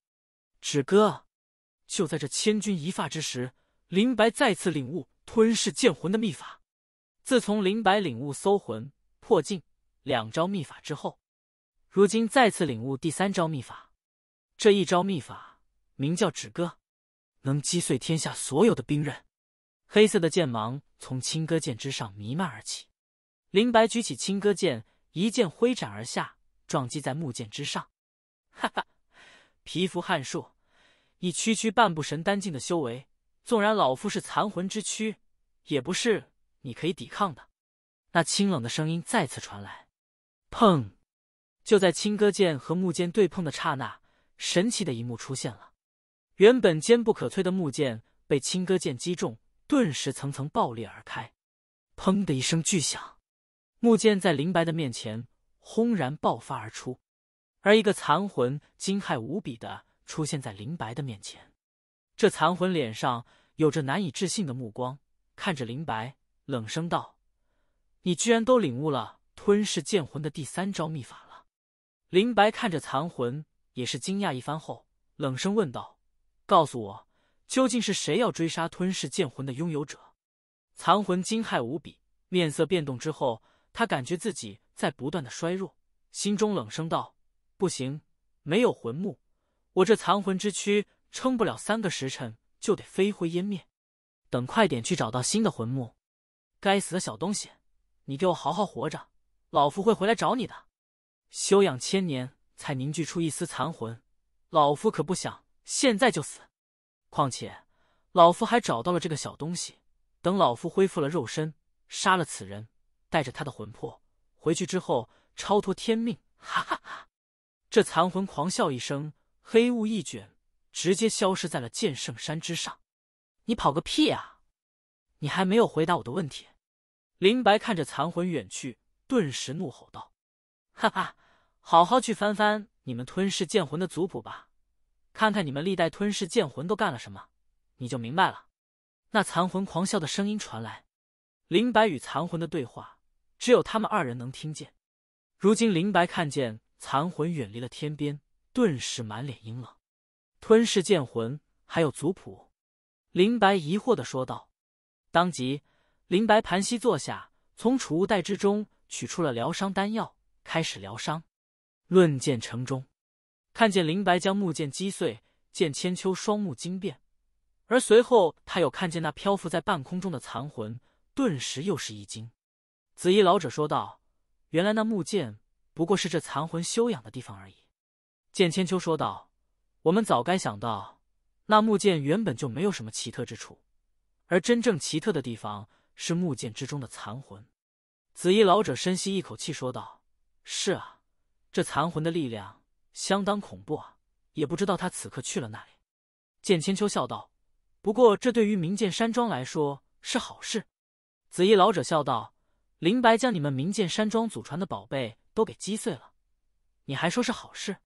止戈。就在这千钧一发之时。林白再次领悟吞噬剑魂的秘法。自从林白领悟搜魂破镜两招秘法之后，如今再次领悟第三招秘法。这一招秘法名叫止戈，能击碎天下所有的兵刃。黑色的剑芒从青戈剑之上弥漫而起，林白举起青戈剑，一剑挥斩而下，撞击在木剑之上。哈哈，皮肤撼术，以区区半步神丹境的修为。纵然老夫是残魂之躯，也不是你可以抵抗的。那清冷的声音再次传来。砰！就在青歌剑和木剑对碰的刹那，神奇的一幕出现了。原本坚不可摧的木剑被青歌剑击中，顿时层层爆裂而开。砰的一声巨响，木剑在林白的面前轰然爆发而出，而一个残魂惊骇无比的出现在林白的面前。这残魂脸上有着难以置信的目光，看着林白，冷声道：“你居然都领悟了吞噬剑魂的第三招秘法了？”林白看着残魂，也是惊讶一番后，冷声问道：“告诉我，究竟是谁要追杀吞噬剑魂的拥有者？”残魂惊骇无比，面色变动之后，他感觉自己在不断的衰弱，心中冷声道：“不行，没有魂木，我这残魂之躯。”撑不了三个时辰就得飞灰烟灭，等快点去找到新的魂墓。该死的小东西，你给我好好活着，老夫会回来找你的。休养千年才凝聚出一丝残魂，老夫可不想现在就死。况且老夫还找到了这个小东西，等老夫恢复了肉身，杀了此人，带着他的魂魄回去之后超脱天命。哈哈哈！这残魂狂笑一声，黑雾一卷。直接消失在了剑圣山之上，你跑个屁啊！你还没有回答我的问题。林白看着残魂远去，顿时怒吼道：“哈哈，好好去翻翻你们吞噬剑魂的族谱吧，看看你们历代吞噬剑魂都干了什么，你就明白了。”那残魂狂笑的声音传来，林白与残魂的对话只有他们二人能听见。如今林白看见残魂远离了天边，顿时满脸阴冷。吞噬剑魂，还有族谱，林白疑惑的说道。当即，林白盘膝坐下，从储物袋之中取出了疗伤丹药，开始疗伤。论剑城中，看见林白将木剑击碎，剑千秋双目惊变，而随后他又看见那漂浮在半空中的残魂，顿时又是一惊。紫衣老者说道：“原来那木剑不过是这残魂修养的地方而已。”剑千秋说道。我们早该想到，那木剑原本就没有什么奇特之处，而真正奇特的地方是木剑之中的残魂。紫衣老者深吸一口气说道：“是啊，这残魂的力量相当恐怖，啊，也不知道他此刻去了哪里。”剑千秋笑道：“不过这对于明剑山庄来说是好事。”紫衣老者笑道：“林白将你们明剑山庄祖传的宝贝都给击碎了，你还说是好事？”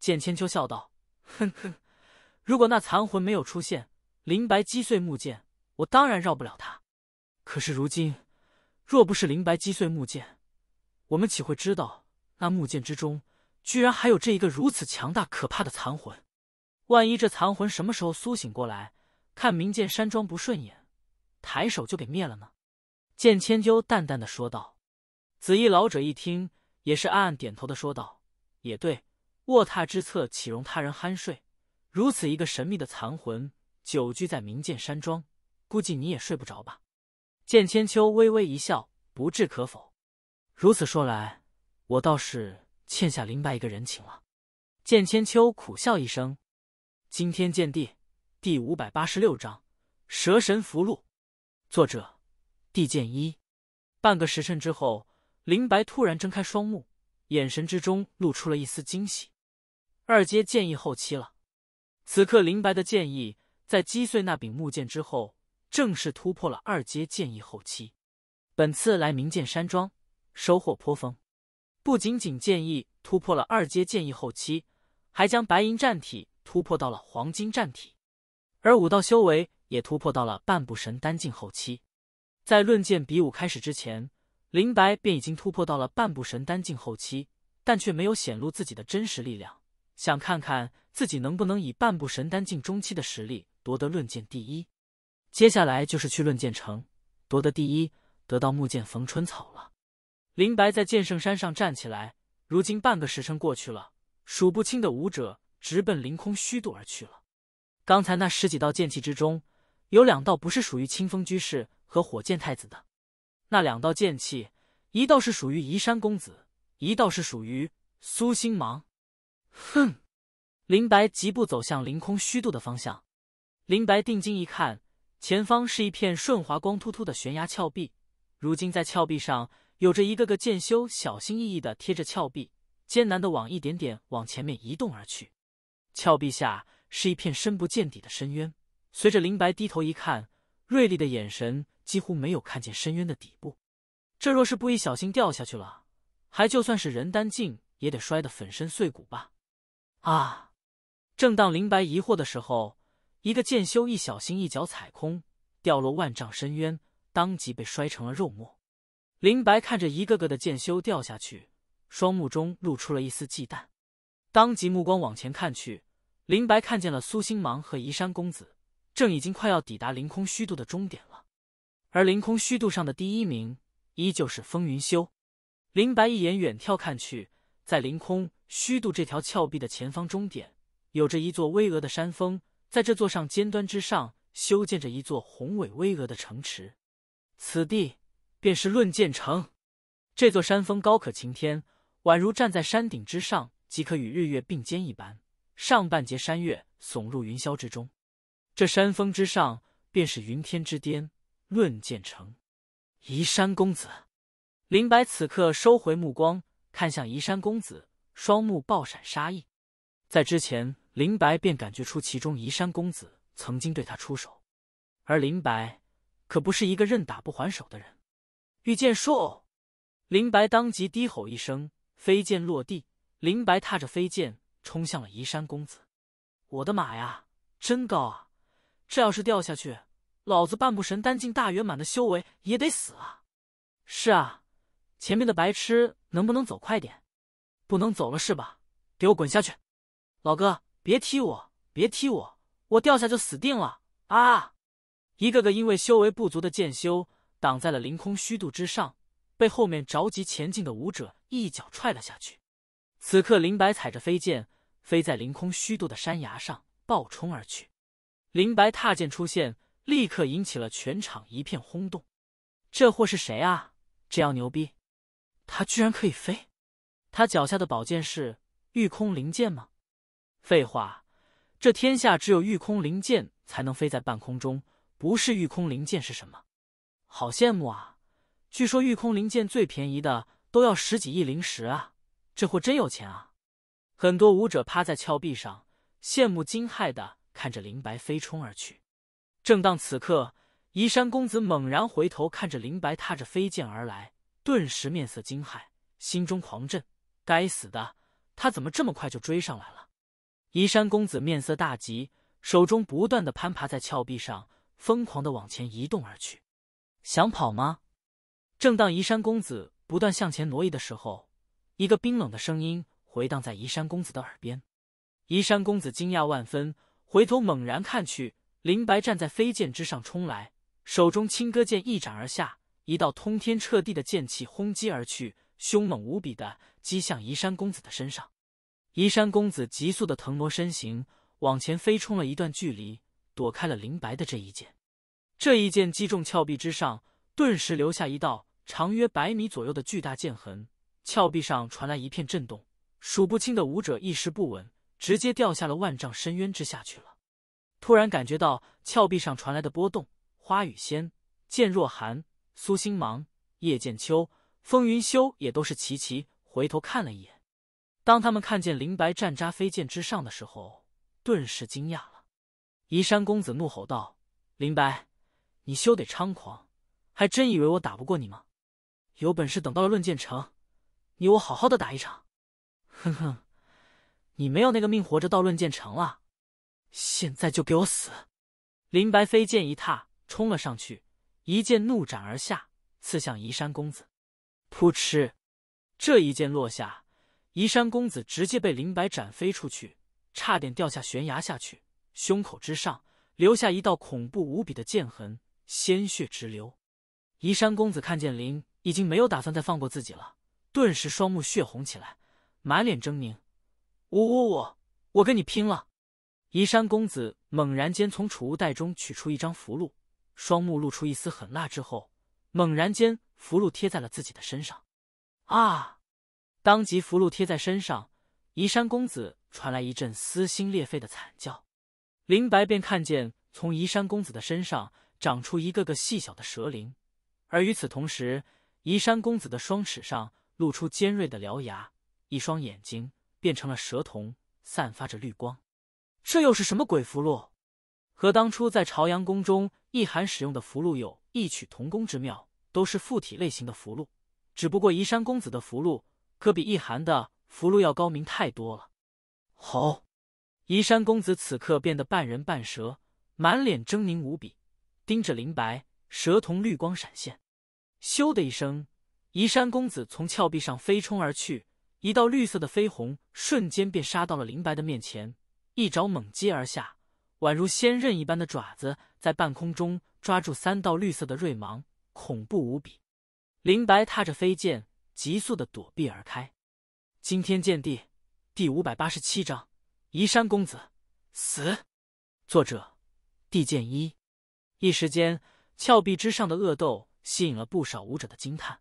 剑千秋笑道。哼哼，如果那残魂没有出现，林白击碎木剑，我当然饶不了他。可是如今，若不是林白击碎木剑，我们岂会知道那木剑之中居然还有这一个如此强大可怕的残魂？万一这残魂什么时候苏醒过来，看明剑山庄不顺眼，抬手就给灭了呢？剑千秋淡淡的说道。紫衣老者一听，也是暗暗点头的说道：“也对。”卧榻之侧岂容他人酣睡？如此一个神秘的残魂，久居在明剑山庄，估计你也睡不着吧。剑千秋微微一笑，不置可否。如此说来，我倒是欠下林白一个人情了。剑千秋苦笑一声。惊天剑地第五百八十六章：蛇神符箓》，作者：地剑一。半个时辰之后，林白突然睁开双目，眼神之中露出了一丝惊喜。二阶剑意后期了，此刻林白的剑意在击碎那柄木剑之后，正式突破了二阶剑意后期。本次来明剑山庄收获颇丰，不仅仅剑意突破了二阶剑意后期，还将白银战体突破到了黄金战体，而武道修为也突破到了半步神丹境后期。在论剑比武开始之前，林白便已经突破到了半步神丹境后期，但却没有显露自己的真实力量。想看看自己能不能以半步神丹境中期的实力夺得论剑第一，接下来就是去论剑城夺得第一，得到木剑逢春草了。林白在剑圣山上站起来，如今半个时辰过去了，数不清的武者直奔凌空虚度而去了。刚才那十几道剑气之中，有两道不是属于清风居士和火箭太子的，那两道剑气，一道是属于移山公子，一道是属于苏星芒。哼，林白疾步走向凌空虚度的方向。林白定睛一看，前方是一片顺滑光秃秃的悬崖峭壁。如今在峭壁上，有着一个个剑修小心翼翼的贴着峭壁，艰难的往一点点往前面移动而去。峭壁下是一片深不见底的深渊。随着林白低头一看，锐利的眼神几乎没有看见深渊的底部。这若是不一小心掉下去了，还就算是人丹境也得摔得粉身碎骨吧。啊！正当林白疑惑的时候，一个剑修一小心一脚踩空，掉落万丈深渊，当即被摔成了肉沫。林白看着一个个的剑修掉下去，双目中露出了一丝忌惮，当即目光往前看去。林白看见了苏星芒和移山公子，正已经快要抵达凌空虚度的终点了。而凌空虚度上的第一名依旧是风云修。林白一眼远眺看去，在凌空。虚度这条峭壁的前方终点，有着一座巍峨的山峰，在这座上尖端之上，修建着一座宏伟巍峨的城池。此地便是论剑城。这座山峰高可擎天，宛如站在山顶之上，即可与日月并肩一般。上半截山岳耸入云霄之中，这山峰之上便是云天之巅，论剑城。移山公子，林白此刻收回目光，看向移山公子。双目爆闪杀意，在之前林白便感觉出其中移山公子曾经对他出手，而林白可不是一个任打不还手的人。御剑术！林白当即低吼一声，飞剑落地，林白踏着飞剑冲向了移山公子。我的妈呀，真高啊！这要是掉下去，老子半步神丹境大圆满的修为也得死啊！是啊，前面的白痴能不能走快点？不能走了是吧？给我滚下去！老哥，别踢我，别踢我，我掉下就死定了啊！一个个因为修为不足的剑修挡在了凌空虚度之上，被后面着急前进的武者一脚踹了下去。此刻，林白踩着飞剑，飞在凌空虚度的山崖上，暴冲而去。林白踏剑出现，立刻引起了全场一片轰动。这货是谁啊？这样牛逼，他居然可以飞！他脚下的宝剑是御空灵剑吗？废话，这天下只有御空灵剑才能飞在半空中，不是御空灵剑是什么？好羡慕啊！据说御空灵剑最便宜的都要十几亿灵石啊，这货真有钱啊！很多武者趴在峭壁上，羡慕惊骇的看着林白飞冲而去。正当此刻，移山公子猛然回头看着林白踏着飞剑而来，顿时面色惊骇，心中狂震。该死的，他怎么这么快就追上来了？夷山公子面色大急，手中不断的攀爬在峭壁上，疯狂的往前移动而去。想跑吗？正当夷山公子不断向前挪移的时候，一个冰冷的声音回荡在夷山公子的耳边。夷山公子惊讶万分，回头猛然看去，林白站在飞剑之上冲来，手中青戈剑一斩而下，一道通天彻地的剑气轰击而去。凶猛无比的击向移山公子的身上，移山公子急速的腾挪身形，往前飞冲了一段距离，躲开了林白的这一剑。这一剑击中峭壁之上，顿时留下一道长约百米左右的巨大剑痕。峭壁上传来一片震动，数不清的舞者一时不稳，直接掉下了万丈深渊之下去了。突然感觉到峭壁上传来的波动，花雨仙、剑若寒、苏星芒、叶剑秋。风云修也都是齐齐回头看了一眼，当他们看见林白战扎飞剑之上的时候，顿时惊讶了。移山公子怒吼道：“林白，你休得猖狂，还真以为我打不过你吗？有本事等到了论剑城，你我好好的打一场！”哼哼，你没有那个命活着到论剑城了，现在就给我死！林白飞剑一踏，冲了上去，一剑怒斩而下，刺向移山公子。扑哧！这一剑落下，夷山公子直接被林白斩飞出去，差点掉下悬崖下去，胸口之上留下一道恐怖无比的剑痕，鲜血直流。夷山公子看见林已经没有打算再放过自己了，顿时双目血红起来，满脸狰狞：“我我我，我跟你拼了！”夷山公子猛然间从储物袋中取出一张符箓，双目露出一丝狠辣，之后猛然间。符箓贴在了自己的身上，啊！当即符箓贴在身上，夷山公子传来一阵撕心裂肺的惨叫。林白便看见从夷山公子的身上长出一个个细小的蛇鳞，而与此同时，夷山公子的双齿上露出尖锐的獠牙，一双眼睛变成了蛇瞳，散发着绿光。这又是什么鬼符箓？和当初在朝阳宫中易寒使用的符箓有异曲同工之妙。都是附体类型的符箓，只不过夷山公子的符箓可比易寒的符箓要高明太多了。好，夷山公子此刻变得半人半蛇，满脸狰狞无比，盯着林白，蛇瞳绿光闪现。咻的一声，夷山公子从峭壁上飞冲而去，一道绿色的飞虹瞬间便杀到了林白的面前，一爪猛击而下，宛如仙刃一般的爪子在半空中抓住三道绿色的锐芒。恐怖无比，林白踏着飞剑，急速的躲避而开。惊天剑地第五百八十七章：移山公子死。作者：地剑一。一时间，峭壁之上的恶斗吸引了不少武者的惊叹。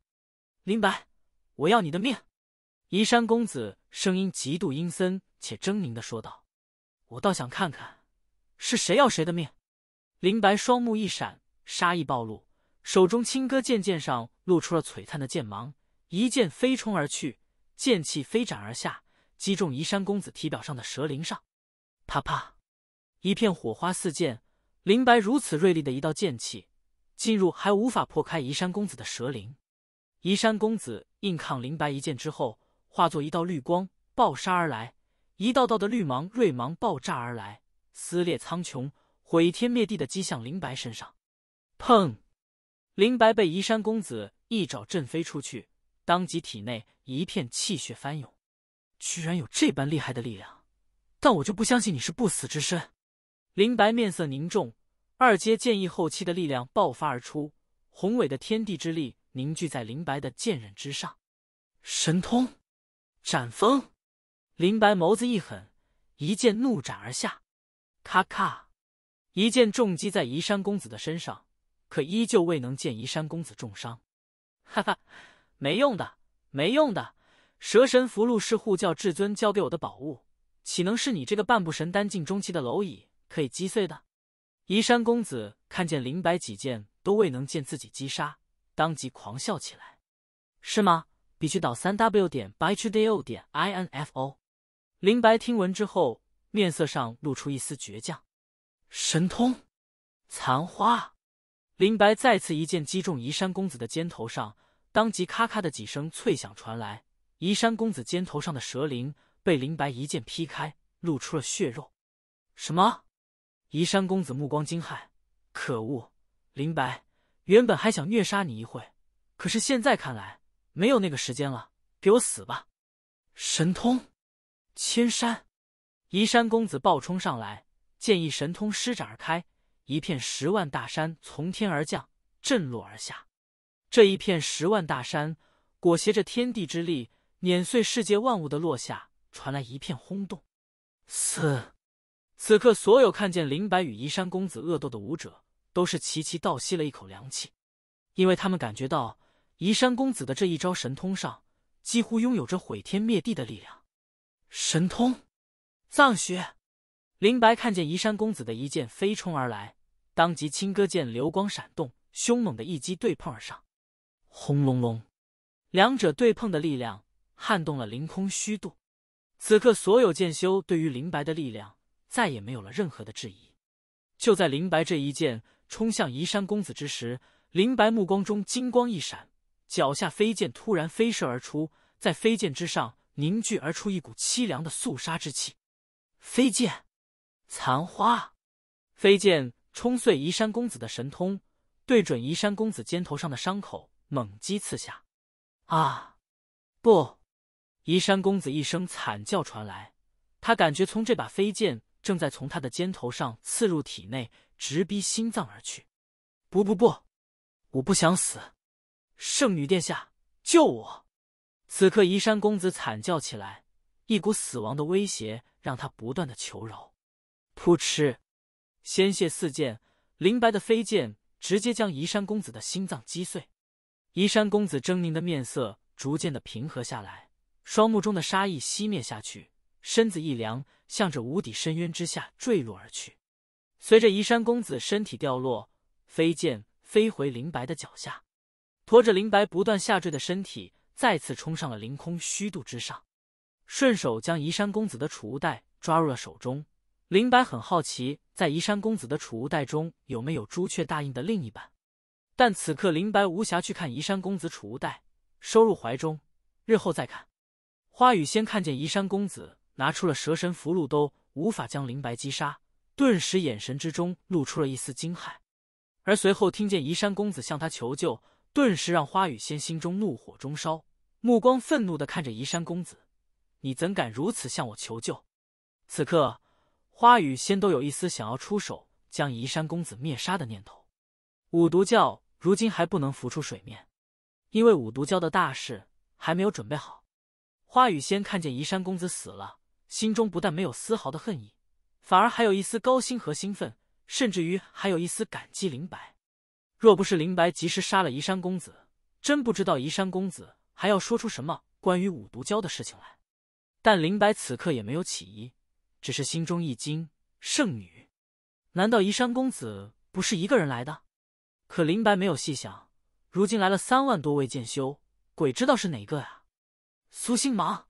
林白，我要你的命！移山公子声音极度阴森且狰狞的说道：“我倒想看看是谁要谁的命。”林白双目一闪，杀意暴露。手中青歌剑剑上露出了璀璨的剑芒，一剑飞冲而去，剑气飞斩而下，击中移山公子体表上的蛇鳞上，啪啪，一片火花四溅。林白如此锐利的一道剑气，进入还无法破开移山公子的蛇鳞。移山公子硬抗林白一剑之后，化作一道绿光暴杀而来，一道道的绿芒锐芒爆炸而来，撕裂苍穹，毁天灭地的击向林白身上，砰。林白被夷山公子一爪震飞出去，当即体内一片气血翻涌，居然有这般厉害的力量！但我就不相信你是不死之身。林白面色凝重，二阶剑意后期的力量爆发而出，宏伟的天地之力凝聚在林白的剑刃之上，神通斩风。林白眸子一狠，一剑怒斩而下，咔咔，一剑重击在夷山公子的身上。可依旧未能见移山公子重伤，哈哈，没用的，没用的，蛇神符箓是护教至尊交给我的宝物，岂能是你这个半步神丹境中期的蝼蚁可以击碎的？移山公子看见林白几剑都未能见自己击杀，当即狂笑起来。是吗？必须到三 w 点 bychdoo 点 info。林白听闻之后，面色上露出一丝倔强。神通，残花。林白再次一剑击中移山公子的肩头上，当即咔咔的几声脆响传来，移山公子肩头上的蛇鳞被林白一剑劈开，露出了血肉。什么？移山公子目光惊骇，可恶！林白原本还想虐杀你一会，可是现在看来没有那个时间了，给我死吧！神通，千山！移山公子暴冲上来，剑意神通施展而开。一片十万大山从天而降，震落而下。这一片十万大山裹挟着天地之力，碾碎世界万物的落下，传来一片轰动。四，此刻所有看见林白与移山公子恶斗的武者，都是齐齐倒吸了一口凉气，因为他们感觉到移山公子的这一招神通上，几乎拥有着毁天灭地的力量。神通，藏学。林白看见夷山公子的一剑飞冲而来，当即青歌剑流光闪动，凶猛的一击对碰而上。轰隆隆，两者对碰的力量撼动了凌空虚度。此刻，所有剑修对于林白的力量再也没有了任何的质疑。就在林白这一剑冲向夷山公子之时，林白目光中金光一闪，脚下飞剑突然飞射而出，在飞剑之上凝聚而出一股凄凉的肃杀之气。飞剑。残花，飞剑冲碎移山公子的神通，对准移山公子肩头上的伤口猛击刺下。啊！不！移山公子一声惨叫传来，他感觉从这把飞剑正在从他的肩头上刺入体内，直逼心脏而去。不不不！我不想死！圣女殿下，救我！此刻移山公子惨叫起来，一股死亡的威胁让他不断的求饶。扑哧，鲜血四溅，林白的飞剑直接将移山公子的心脏击碎。移山公子狰狞的面色逐渐的平和下来，双目中的杀意熄灭下去，身子一凉，向着无底深渊之下坠落而去。随着移山公子身体掉落，飞剑飞回林白的脚下，驮着林白不断下坠的身体，再次冲上了凌空虚度之上，顺手将移山公子的储物袋抓入了手中。林白很好奇，在移山公子的储物袋中有没有朱雀大印的另一半，但此刻林白无暇去看移山公子储物袋，收入怀中，日后再看。花雨仙看见移山公子拿出了蛇神符箓，都无法将林白击杀，顿时眼神之中露出了一丝惊骇，而随后听见移山公子向他求救，顿时让花雨仙心中怒火中烧，目光愤怒的看着移山公子：“你怎敢如此向我求救？”此刻。花雨仙都有一丝想要出手将移山公子灭杀的念头，五毒教如今还不能浮出水面，因为五毒教的大事还没有准备好。花雨仙看见移山公子死了，心中不但没有丝毫的恨意，反而还有一丝高兴和兴奋，甚至于还有一丝感激林白。若不是林白及时杀了移山公子，真不知道移山公子还要说出什么关于五毒教的事情来。但林白此刻也没有起疑。只是心中一惊，圣女，难道夷山公子不是一个人来的？可林白没有细想，如今来了三万多位剑修，鬼知道是哪个呀？苏星芒，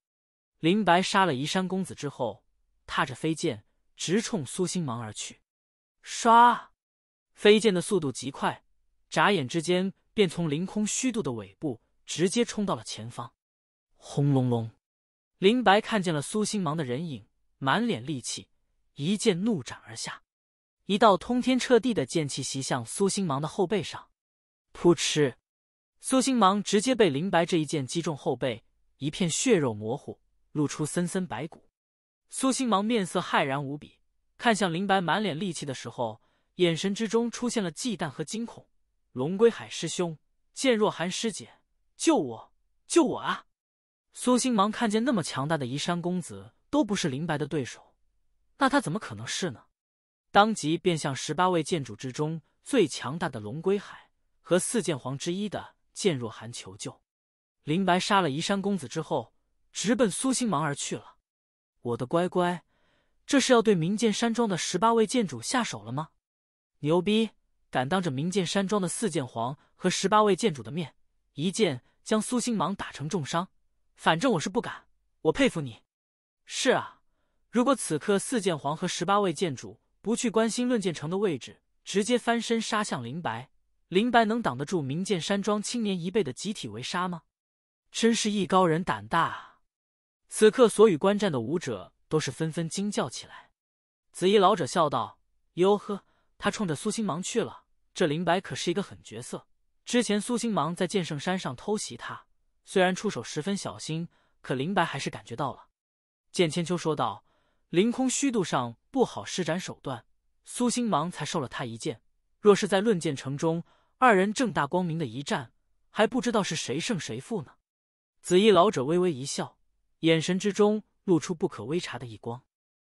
林白杀了夷山公子之后，踏着飞剑直冲苏星芒而去。唰，飞剑的速度极快，眨眼之间便从凌空虚度的尾部直接冲到了前方。轰隆隆，林白看见了苏星芒的人影。满脸戾气，一剑怒斩而下，一道通天彻地的剑气袭向苏星芒的后背上。扑哧，苏星芒直接被林白这一剑击中后背，一片血肉模糊，露出森森白骨。苏星芒面色骇然无比，看向林白满脸戾气的时候，眼神之中出现了忌惮和惊恐。龙归海师兄，剑若寒师姐，救我，救我啊！苏星芒看见那么强大的移山公子。都不是林白的对手，那他怎么可能是呢？当即便向十八位剑主之中最强大的龙归海和四剑皇之一的剑若寒求救。林白杀了移山公子之后，直奔苏星芒而去了。我的乖乖，这是要对明剑山庄的十八位剑主下手了吗？牛逼！敢当着明剑山庄的四剑皇和十八位剑主的面，一剑将苏星芒打成重伤。反正我是不敢。我佩服你。是啊，如果此刻四剑皇和十八位剑主不去关心论剑城的位置，直接翻身杀向林白，林白能挡得住明剑山庄青年一辈的集体围杀吗？真是艺高人胆大啊！此刻所与观战的武者都是纷纷惊叫起来。紫衣老者笑道：“哟呵，他冲着苏星芒去了。这林白可是一个狠角色。之前苏星芒在剑圣山上偷袭他，虽然出手十分小心，可林白还是感觉到了。”见千秋说道：“凌空虚度上不好施展手段，苏星芒才受了他一剑。若是在论剑城中，二人正大光明的一战，还不知道是谁胜谁负呢。”紫衣老者微微一笑，眼神之中露出不可微察的一光。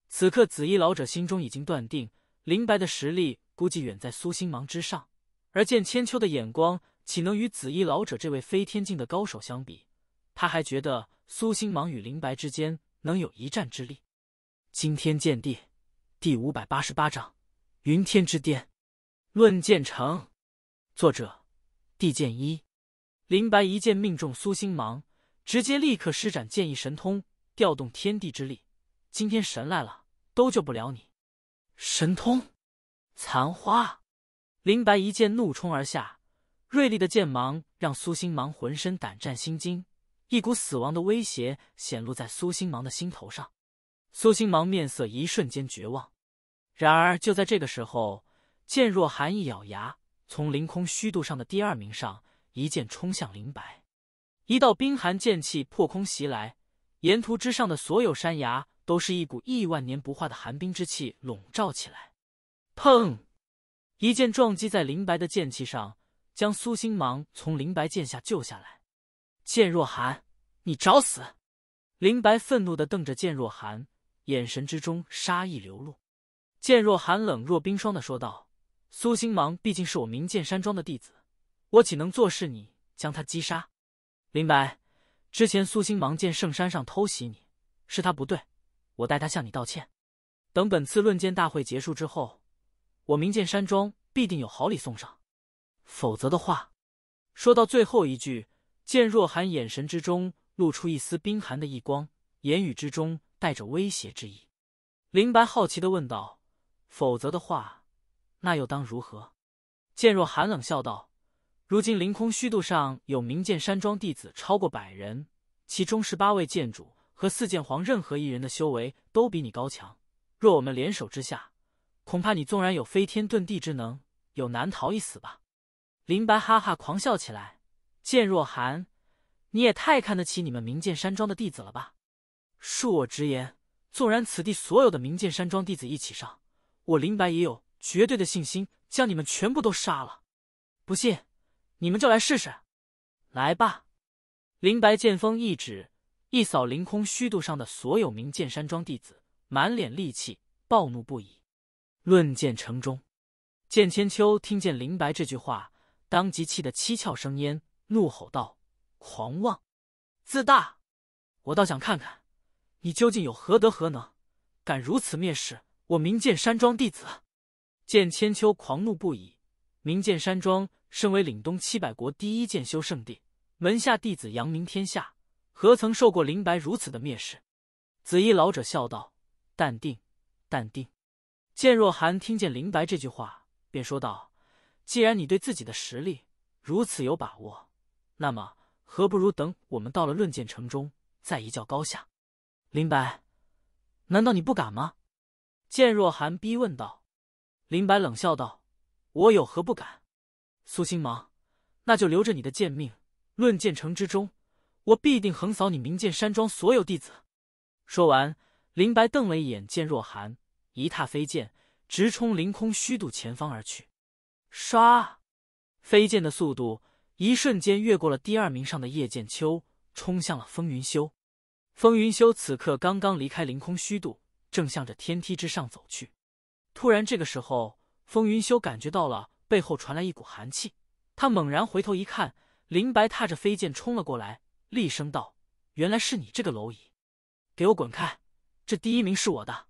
此刻，紫衣老者心中已经断定，林白的实力估计远在苏星芒之上。而见千秋的眼光，岂能与紫衣老者这位飞天境的高手相比？他还觉得苏星芒与林白之间。能有一战之力，《惊天剑帝》第五百八十八章《云天之巅》，论剑成。作者：地剑一。林白一剑命中苏星芒，直接立刻施展剑意神通，调动天地之力。今天神来了，都救不了你！神通残花，林白一剑怒冲而下，锐利的剑芒让苏星芒浑身胆战心惊。一股死亡的威胁显露在苏星芒的心头上，苏星芒面色一瞬间绝望。然而就在这个时候，剑若寒一咬牙，从凌空虚度上的第二名上一剑冲向林白，一道冰寒剑气破空袭来，沿途之上的所有山崖都是一股亿万年不化的寒冰之气笼罩起来。砰！一剑撞击在林白的剑气上，将苏星芒从林白剑下救下来。剑若寒，你找死！林白愤怒的瞪着剑若寒，眼神之中杀意流露。剑若寒冷若冰霜的说道：“苏星芒毕竟是我明剑山庄的弟子，我岂能坐视你将他击杀？林白，之前苏星芒见圣山上偷袭你，是他不对，我代他向你道歉。等本次论剑大会结束之后，我明剑山庄必定有好礼送上，否则的话……”说到最后一句。见若寒眼神之中露出一丝冰寒的异光，言语之中带着威胁之意。林白好奇的问道：“否则的话，那又当如何？”见若寒冷笑道：“如今凌空虚度上有名剑山庄弟子超过百人，其中十八位剑主和四剑皇任何一人的修为都比你高强。若我们联手之下，恐怕你纵然有飞天遁地之能，有难逃一死吧。”林白哈哈狂笑起来。剑若寒，你也太看得起你们明剑山庄的弟子了吧？恕我直言，纵然此地所有的明剑山庄弟子一起上，我林白也有绝对的信心将你们全部都杀了。不信，你们就来试试。来吧！林白剑锋一指，一扫凌空虚度上的所有明剑山庄弟子，满脸戾气，暴怒不已。论剑城中，剑千秋听见林白这句话，当即气得七窍生烟。怒吼道：“狂妄，自大！我倒想看看，你究竟有何德何能，敢如此蔑视我明剑山庄弟子？”见千秋狂怒不已，明剑山庄身为岭东七百国第一剑修圣地，门下弟子扬名天下，何曾受过林白如此的蔑视？”紫衣老者笑道：“淡定，淡定。”见若寒听见林白这句话，便说道：“既然你对自己的实力如此有把握。”那么，何不如等我们到了论剑城中，再一较高下？林白，难道你不敢吗？剑若寒逼问道。林白冷笑道：“我有何不敢？”苏青芒，那就留着你的贱命！论剑城之中，我必定横扫你明剑山庄所有弟子。说完，林白瞪了一眼剑若寒，一踏飞剑，直冲凌空虚度前方而去。唰，飞剑的速度。一瞬间越过了第二名上的叶剑秋，冲向了风云修。风云修此刻刚刚离开凌空虚度，正向着天梯之上走去。突然，这个时候风云修感觉到了背后传来一股寒气，他猛然回头一看，林白踏着飞剑冲了过来，厉声道：“原来是你这个蝼蚁，给我滚开！这第一名是我的！”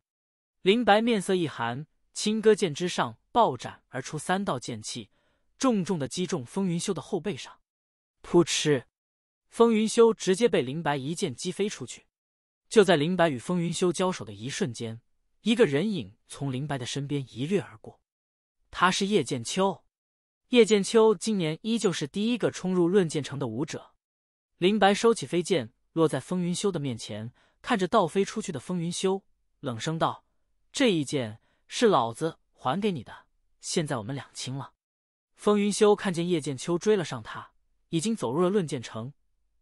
林白面色一寒，青歌剑之上暴斩而出三道剑气。重重的击中风云修的后背上，扑哧，风云修直接被林白一剑击飞出去。就在林白与风云修交手的一瞬间，一个人影从林白的身边一掠而过。他是叶剑秋。叶剑秋今年依旧是第一个冲入论剑城的武者。林白收起飞剑，落在风云修的面前，看着倒飞出去的风云修，冷声道：“这一剑是老子还给你的，现在我们两清了。”风云修看见叶剑秋追了上他，已经走入了论剑城，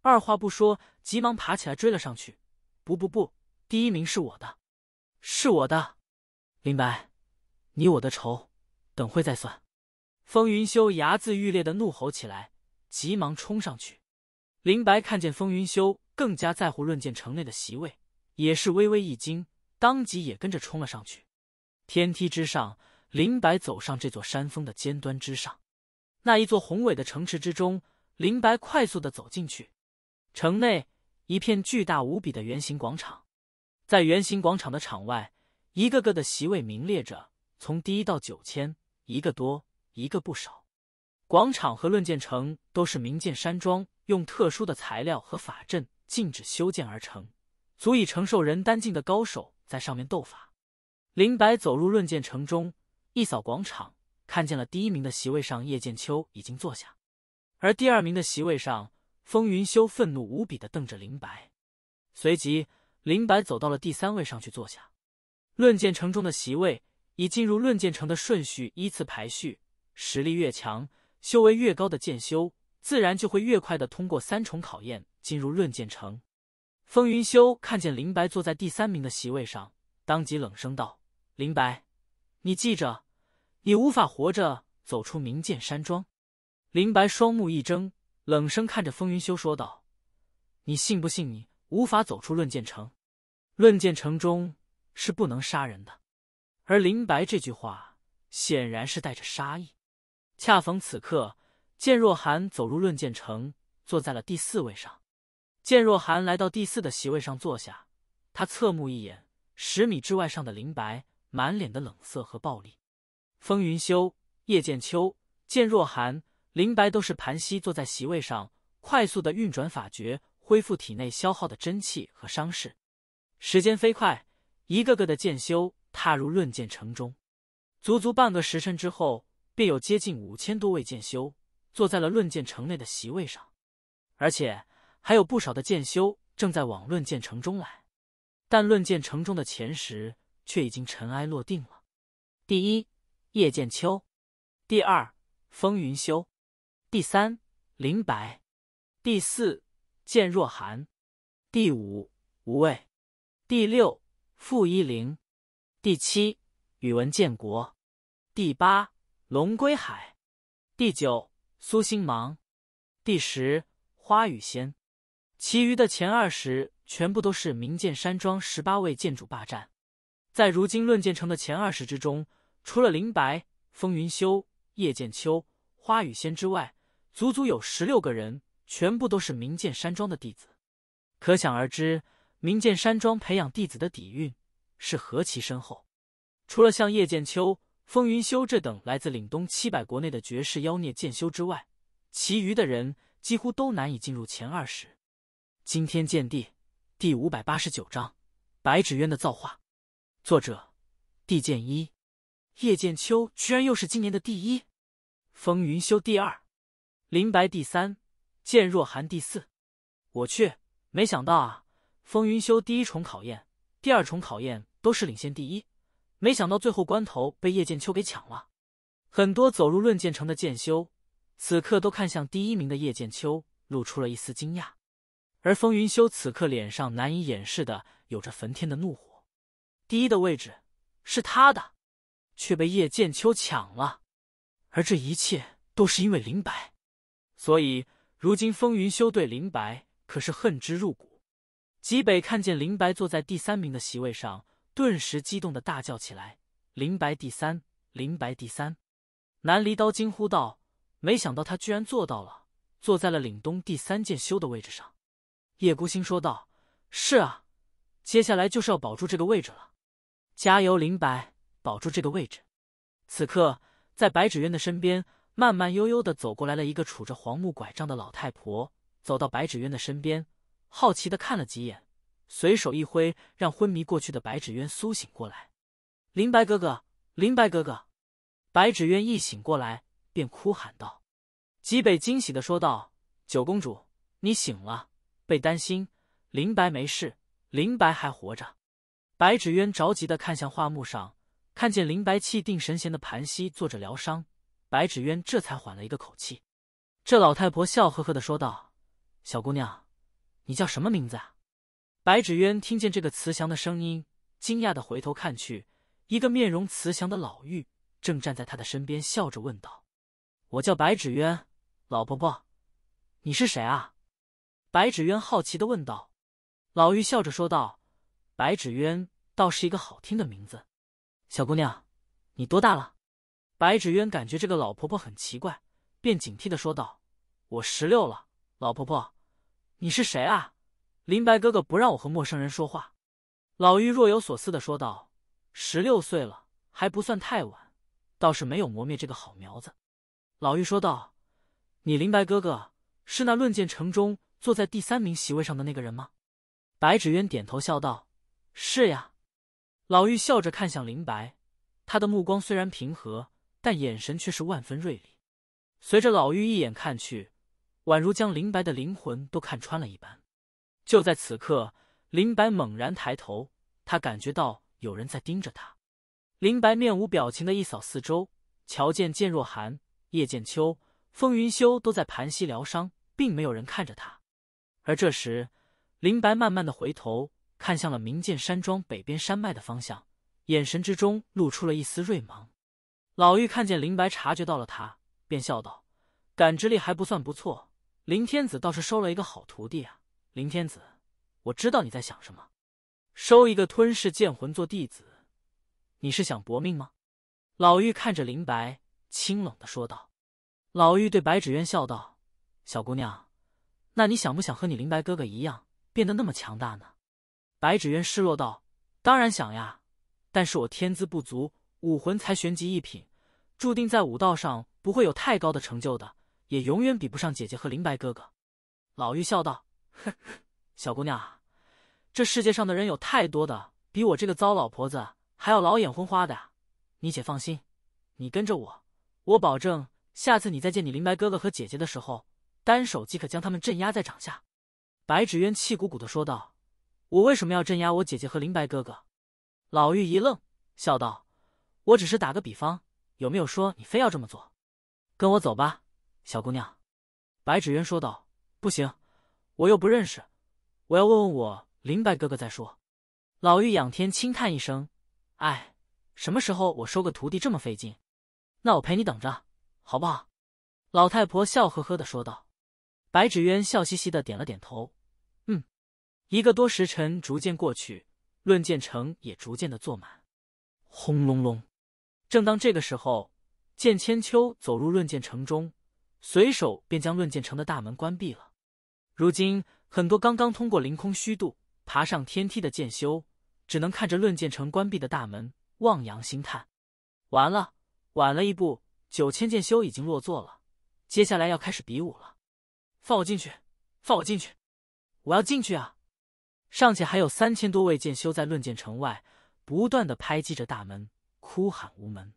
二话不说，急忙爬起来追了上去。不不不，第一名是我的，是我的！林白，你我的仇，等会再算！风云修牙眦欲裂的怒吼起来，急忙冲上去。林白看见风云修更加在乎论剑城内的席位，也是微微一惊，当即也跟着冲了上去。天梯之上，林白走上这座山峰的尖端之上。那一座宏伟的城池之中，林白快速的走进去。城内一片巨大无比的圆形广场，在圆形广场的场外，一个个的席位名列着，从第一到九千，一个多，一个不少。广场和论剑城都是名剑山庄用特殊的材料和法阵禁止修建而成，足以承受人丹境的高手在上面斗法。林白走入论剑城中，一扫广场。看见了第一名的席位上，叶剑秋已经坐下，而第二名的席位上，风云修愤怒无比的瞪着林白，随即林白走到了第三位上去坐下。论剑城中的席位以进入论剑城的顺序依次排序，实力越强、修为越高的剑修，自然就会越快的通过三重考验进入论剑城。风云修看见林白坐在第三名的席位上，当即冷声道：“林白，你记着。”你无法活着走出明剑山庄，林白双目一睁，冷声看着风云修说道：“你信不信你无法走出论剑城？论剑城中是不能杀人的。”而林白这句话显然是带着杀意。恰逢此刻，剑若寒走入论剑城，坐在了第四位上。剑若寒来到第四的席位上坐下，他侧目一眼，十米之外上的林白满脸的冷色和暴力。风云修、叶剑秋、剑若寒、林白都是盘膝坐在席位上，快速的运转法诀，恢复体内消耗的真气和伤势。时间飞快，一个个的剑修踏入论剑城中。足足半个时辰之后，便有接近五千多位剑修坐在了论剑城内的席位上，而且还有不少的剑修正在往论剑城中来。但论剑城中的前十却已经尘埃落定了，第一。叶剑秋，第二，风云修，第三，林白，第四，剑若寒，第五，无畏，第六，傅一灵，第七，宇文建国，第八，龙归海，第九，苏星芒，第十，花雨仙，其余的前二十全部都是名剑山庄十八位剑主霸占，在如今论剑城的前二十之中。除了林白、风云修、叶剑秋、花雨仙之外，足足有十六个人，全部都是名剑山庄的弟子。可想而知，名剑山庄培养弟子的底蕴是何其深厚。除了像叶剑秋、风云修这等来自岭东七百国内的绝世妖孽剑修之外，其余的人几乎都难以进入前二十。惊天剑帝第五百八十九章：白纸鸢的造化。作者：地剑一。叶剑秋居然又是今年的第一，风云修第二，林白第三，剑若寒第四。我去，没想到啊！风云修第一重考验、第二重考验都是领先第一，没想到最后关头被叶剑秋给抢了。很多走入论剑城的剑修此刻都看向第一名的叶剑秋，露出了一丝惊讶。而风云修此刻脸上难以掩饰的有着焚天的怒火，第一的位置是他的。却被叶剑秋抢了，而这一切都是因为林白，所以如今风云修对林白可是恨之入骨。极北看见林白坐在第三名的席位上，顿时激动的大叫起来：“林白第三！林白第三！”南离刀惊呼道：“没想到他居然做到了，坐在了岭东第三剑修的位置上。”叶孤星说道：“是啊，接下来就是要保住这个位置了，加油，林白！”保住这个位置。此刻，在白芷渊的身边，慢慢悠悠的走过来了一个杵着黄木拐杖的老太婆，走到白芷渊的身边，好奇的看了几眼，随手一挥，让昏迷过去的白芷渊苏醒过来。林白哥哥，林白哥哥！白芷渊一醒过来，便哭喊道：“极北，惊喜的说道，九公主，你醒了，被担心。林白没事，林白还活着。”白芷渊着急的看向画幕上。看见林白气定神闲的盘膝坐着疗伤，白芷渊这才缓了一个口气。这老太婆笑呵呵的说道：“小姑娘，你叫什么名字啊？”白芷渊听见这个慈祥的声音，惊讶的回头看去，一个面容慈祥的老妪正站在他的身边，笑着问道：“我叫白芷渊，老婆婆，你是谁啊？”白芷渊好奇的问道。老妪笑着说道：“白芷渊倒是一个好听的名字。”小姑娘，你多大了？白芷渊感觉这个老婆婆很奇怪，便警惕的说道：“我十六了，老婆婆，你是谁啊？林白哥哥不让我和陌生人说话。”老妪若有所思的说道：“十六岁了还不算太晚，倒是没有磨灭这个好苗子。”老妪说道：“你林白哥哥是那论剑城中坐在第三名席位上的那个人吗？”白芷渊点头笑道：“是呀。”老妪笑着看向林白，他的目光虽然平和，但眼神却是万分锐利。随着老妪一眼看去，宛如将林白的灵魂都看穿了一般。就在此刻，林白猛然抬头，他感觉到有人在盯着他。林白面无表情的一扫四周，瞧见剑若寒、叶剑秋、风云修都在盘膝疗伤，并没有人看着他。而这时，林白慢慢的回头。看向了明剑山庄北边山脉的方向，眼神之中露出了一丝锐芒。老妪看见林白察觉到了他，便笑道：“感知力还不算不错，林天子倒是收了一个好徒弟啊。”林天子，我知道你在想什么，收一个吞噬剑魂做弟子，你是想搏命吗？”老妪看着林白，清冷的说道。老妪对白芷渊笑道：“小姑娘，那你想不想和你林白哥哥一样，变得那么强大呢？”白芷渊失落道：“当然想呀，但是我天资不足，武魂才玄级一品，注定在武道上不会有太高的成就的，也永远比不上姐姐和林白哥哥。”老妪笑道：“呵小姑娘，这世界上的人有太多的比我这个糟老婆子还要老眼昏花的你且放心，你跟着我，我保证下次你再见你林白哥哥和姐姐的时候，单手即可将他们镇压在掌下。”白芷渊气鼓鼓的说道。我为什么要镇压我姐姐和林白哥哥？老妪一愣，笑道：“我只是打个比方，有没有说你非要这么做？跟我走吧，小姑娘。”白芷渊说道：“不行，我又不认识，我要问问我林白哥哥再说。”老妪仰天轻叹一声：“哎，什么时候我收个徒弟这么费劲？那我陪你等着，好不好？”老太婆笑呵呵的说道。白芷渊笑嘻嘻的点了点头。一个多时辰逐渐过去，论剑城也逐渐的坐满。轰隆隆！正当这个时候，剑千秋走入论剑城中，随手便将论剑城的大门关闭了。如今，很多刚刚通过凌空虚度爬上天梯的剑修，只能看着论剑城关闭的大门，望洋兴叹。完了，晚了一步，九千剑修已经落座了，接下来要开始比武了。放我进去！放我进去！我要进去啊！尚且还有三千多位剑修在论剑城外不断的拍击着大门，哭喊无门。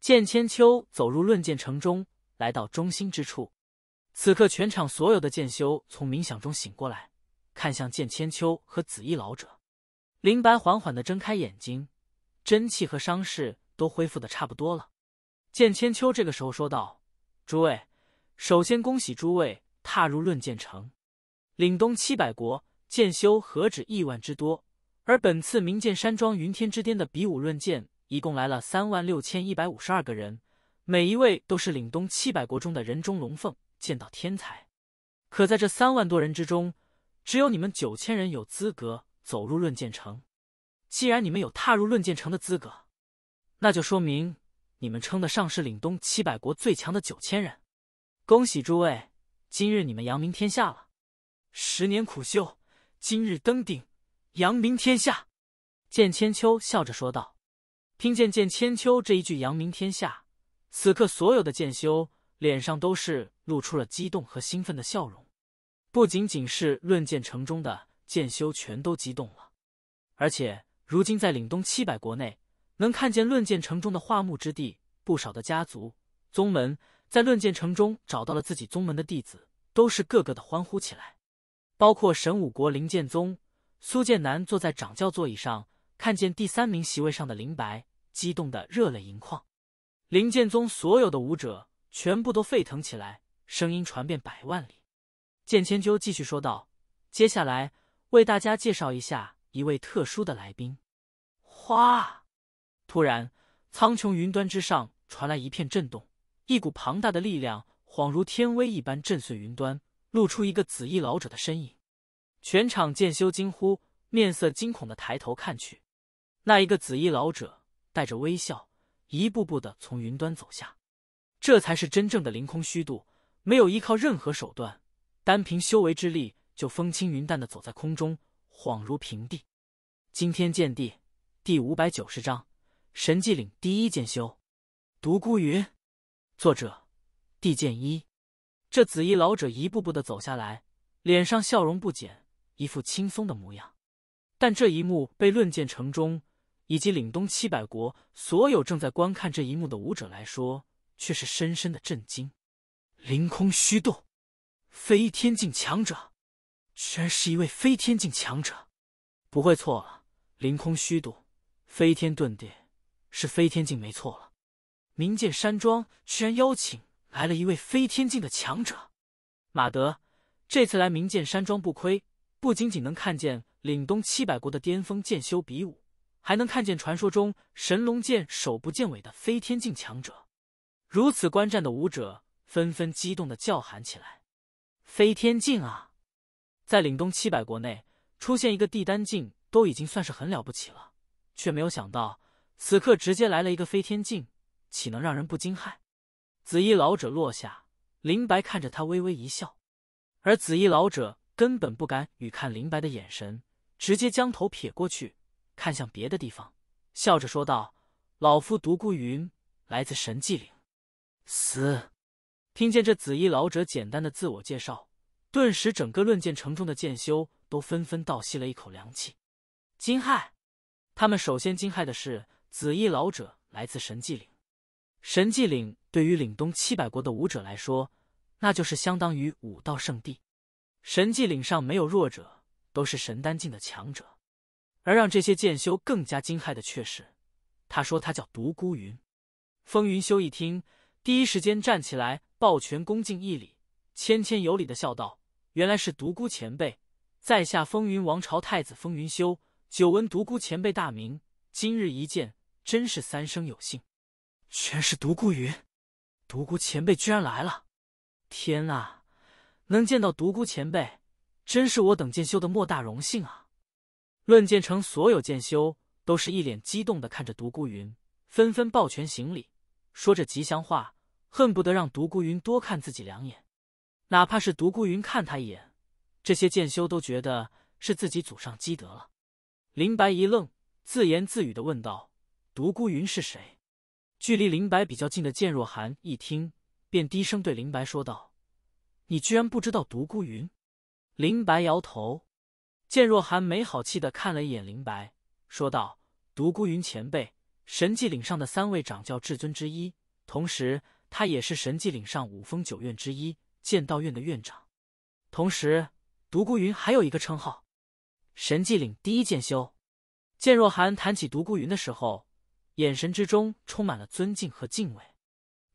剑千秋走入论剑城中，来到中心之处。此刻全场所有的剑修从冥想中醒过来，看向剑千秋和紫衣老者。林白缓缓的睁开眼睛，真气和伤势都恢复的差不多了。剑千秋这个时候说道：“诸位，首先恭喜诸位踏入论剑城，领东七百国。”剑修何止亿万之多，而本次明剑山庄云天之巅的比武论剑，一共来了三万六千一百五十二个人，每一位都是岭东七百国中的人中龙凤，剑道天才。可在这三万多人之中，只有你们九千人有资格走入论剑城。既然你们有踏入论剑城的资格，那就说明你们称得上是岭东七百国最强的九千人。恭喜诸位，今日你们扬名天下了，十年苦修。今日登顶，扬名天下。”剑千秋笑着说道。听见剑千秋这一句扬名天下，此刻所有的剑修脸上都是露出了激动和兴奋的笑容。不仅仅是论剑城中的剑修全都激动了，而且如今在岭东七百国内，能看见论剑城中的画木之地，不少的家族宗门在论剑城中找到了自己宗门的弟子，都是个个的欢呼起来。包括神武国林剑宗，苏剑南坐在掌教座椅上，看见第三名席位上的林白，激动的热泪盈眶。林剑宗所有的武者全部都沸腾起来，声音传遍百万里。剑千秋继续说道：“接下来为大家介绍一下一位特殊的来宾。”哗！突然，苍穹云端之上传来一片震动，一股庞大的力量，恍如天威一般震碎云端。露出一个紫衣老者的身影，全场剑修惊呼，面色惊恐的抬头看去。那一个紫衣老者带着微笑，一步步的从云端走下。这才是真正的凌空虚度，没有依靠任何手段，单凭修为之力就风轻云淡的走在空中，恍如平地。惊天剑地第五百九十章：神迹岭第一剑修，独孤云。作者：地剑一。这紫衣老者一步步的走下来，脸上笑容不减，一副轻松的模样。但这一幕被论剑城中以及岭东七百国所有正在观看这一幕的武者来说，却是深深的震惊。凌空虚度，飞天境强者，居然是一位飞天境强者，不会错了。凌空虚度，飞天遁地，是飞天境没错了。明剑山庄居然邀请。来了一位飞天境的强者，马德这次来明剑山庄不亏，不仅仅能看见岭东七百国的巅峰剑修比武，还能看见传说中神龙见首不见尾的飞天境强者。如此观战的武者纷纷激动的叫喊起来：“飞天境啊！”在岭东七百国内出现一个帝丹境都已经算是很了不起了，却没有想到此刻直接来了一个飞天境，岂能让人不惊骇？紫衣老者落下，林白看着他微微一笑，而紫衣老者根本不敢与看林白的眼神，直接将头撇过去，看向别的地方，笑着说道：“老夫独孤云，来自神迹岭。”嘶！听见这紫衣老者简单的自我介绍，顿时整个论剑城中的剑修都纷纷倒吸了一口凉气，惊骇。他们首先惊骇的是紫衣老者来自神迹岭。神迹岭对于岭东七百国的武者来说，那就是相当于武道圣地。神迹岭上没有弱者，都是神丹境的强者。而让这些剑修更加惊骇的却是，他说他叫独孤云。风云修一听，第一时间站起来，抱拳恭敬一礼，谦谦有礼的笑道：“原来是独孤前辈，在下风云王朝太子风云修，久闻独孤前辈大名，今日一见，真是三生有幸。”全是独孤云，独孤前辈居然来了！天啊，能见到独孤前辈，真是我等剑修的莫大荣幸啊！论剑城所有剑修都是一脸激动的看着独孤云，纷纷抱拳行礼，说着吉祥话，恨不得让独孤云多看自己两眼。哪怕是独孤云看他一眼，这些剑修都觉得是自己祖上积德了。林白一愣，自言自语的问道：“独孤云是谁？”距离林白比较近的剑若寒一听，便低声对林白说道：“你居然不知道独孤云？”林白摇头。剑若寒没好气的看了一眼林白，说道：“独孤云前辈，神迹岭上的三位掌教至尊之一，同时他也是神迹岭上五峰九院之一剑道院的院长。同时，独孤云还有一个称号——神迹岭第一剑修。”剑若寒谈起独孤云的时候。眼神之中充满了尊敬和敬畏。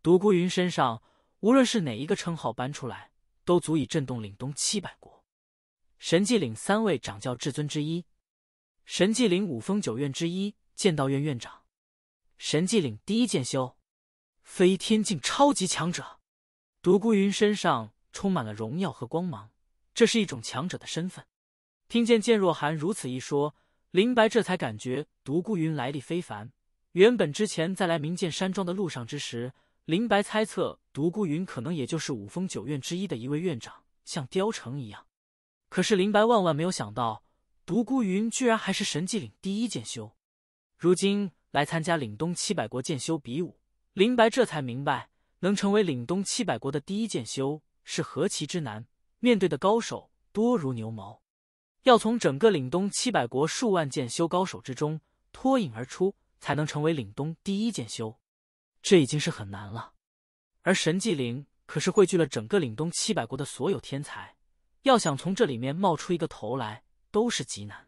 独孤云身上，无论是哪一个称号搬出来，都足以震动岭东七百国、神迹岭三位掌教至尊之一、神迹岭五峰九院之一剑道院院长、神迹岭第一剑修、飞天境超级强者。独孤云身上充满了荣耀和光芒，这是一种强者的身份。听见剑若寒如此一说，林白这才感觉独孤云来历非凡。原本之前在来明剑山庄的路上之时，林白猜测独孤云可能也就是五峰九院之一的一位院长，像雕成一样。可是林白万万没有想到，独孤云居然还是神技岭第一剑修。如今来参加岭东七百国剑修比武，林白这才明白，能成为岭东七百国的第一剑修是何其之难，面对的高手多如牛毛，要从整个岭东七百国数万剑修高手之中脱颖而出。才能成为岭东第一剑修，这已经是很难了。而神迹岭可是汇聚了整个岭东七百国的所有天才，要想从这里面冒出一个头来，都是极难。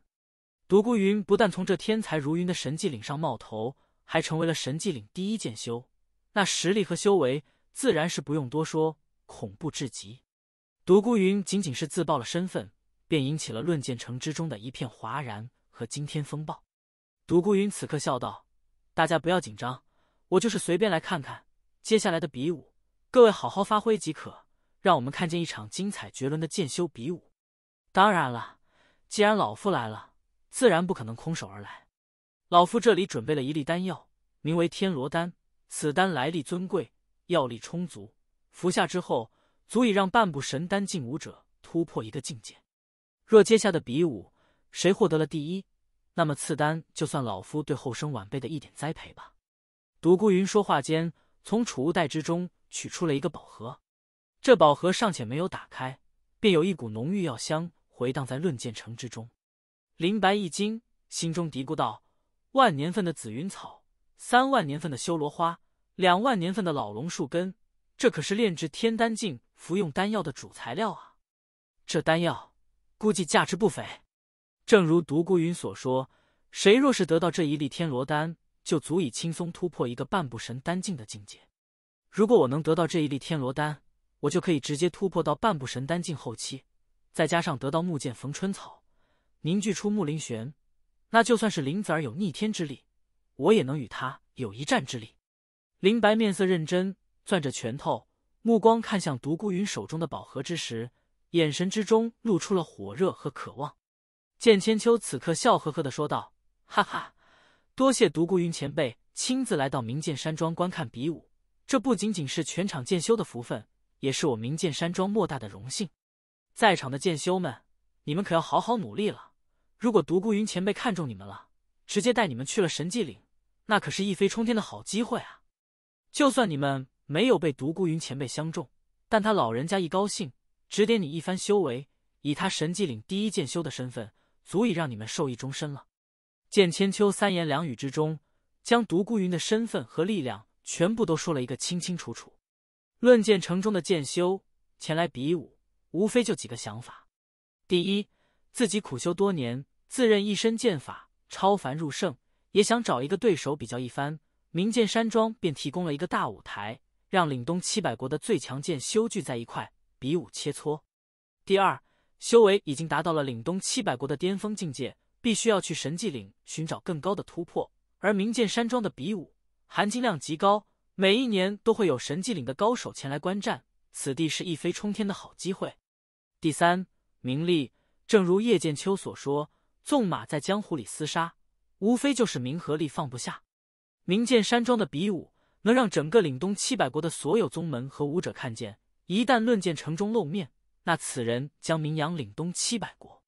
独孤云不但从这天才如云的神迹岭上冒头，还成为了神迹岭第一剑修，那实力和修为自然是不用多说，恐怖至极。独孤云仅仅是自曝了身份，便引起了论剑城之中的一片哗然和惊天风暴。独孤云此刻笑道。大家不要紧张，我就是随便来看看。接下来的比武，各位好好发挥即可，让我们看见一场精彩绝伦的剑修比武。当然了，既然老夫来了，自然不可能空手而来。老夫这里准备了一粒丹药，名为天罗丹。此丹来历尊贵，药力充足，服下之后，足以让半步神丹境武者突破一个境界。若接下的比武，谁获得了第一？那么次丹，就算老夫对后生晚辈的一点栽培吧。独孤云说话间，从储物袋之中取出了一个宝盒，这宝盒尚且没有打开，便有一股浓郁药香回荡在论剑城之中。林白一惊，心中嘀咕道：“万年份的紫云草，三万年份的修罗花，两万年份的老龙树根，这可是炼制天丹境服用丹药的主材料啊！这丹药估计价值不菲。”正如独孤云所说，谁若是得到这一粒天罗丹，就足以轻松突破一个半步神丹境的境界。如果我能得到这一粒天罗丹，我就可以直接突破到半步神丹境后期。再加上得到木剑逢春草，凝聚出木灵玄，那就算是林子儿有逆天之力，我也能与他有一战之力。林白面色认真，攥着拳头，目光看向独孤云手中的宝盒之时，眼神之中露出了火热和渴望。剑千秋此刻笑呵呵的说道：“哈哈，多谢独孤云前辈亲自来到明剑山庄观看比武，这不仅仅是全场剑修的福分，也是我明剑山庄莫大的荣幸。在场的剑修们，你们可要好好努力了。如果独孤云前辈看中你们了，直接带你们去了神迹岭，那可是一飞冲天的好机会啊！就算你们没有被独孤云前辈相中，但他老人家一高兴，指点你一番修为，以他神迹岭第一剑修的身份。”足以让你们受益终身了。剑千秋三言两语之中，将独孤云的身份和力量全部都说了一个清清楚楚。论剑城中的剑修前来比武，无非就几个想法：第一，自己苦修多年，自认一身剑法超凡入圣，也想找一个对手比较一番；明剑山庄便提供了一个大舞台，让岭东七百国的最强剑修聚在一块比武切磋。第二。修为已经达到了凛东七百国的巅峰境界，必须要去神迹岭寻找更高的突破。而名剑山庄的比武含金量极高，每一年都会有神迹岭的高手前来观战，此地是一飞冲天的好机会。第三，名利。正如叶剑秋所说，纵马在江湖里厮杀，无非就是名和利放不下。名剑山庄的比武能让整个岭东七百国的所有宗门和武者看见，一旦论剑城中露面。那此人将名扬岭东七百国。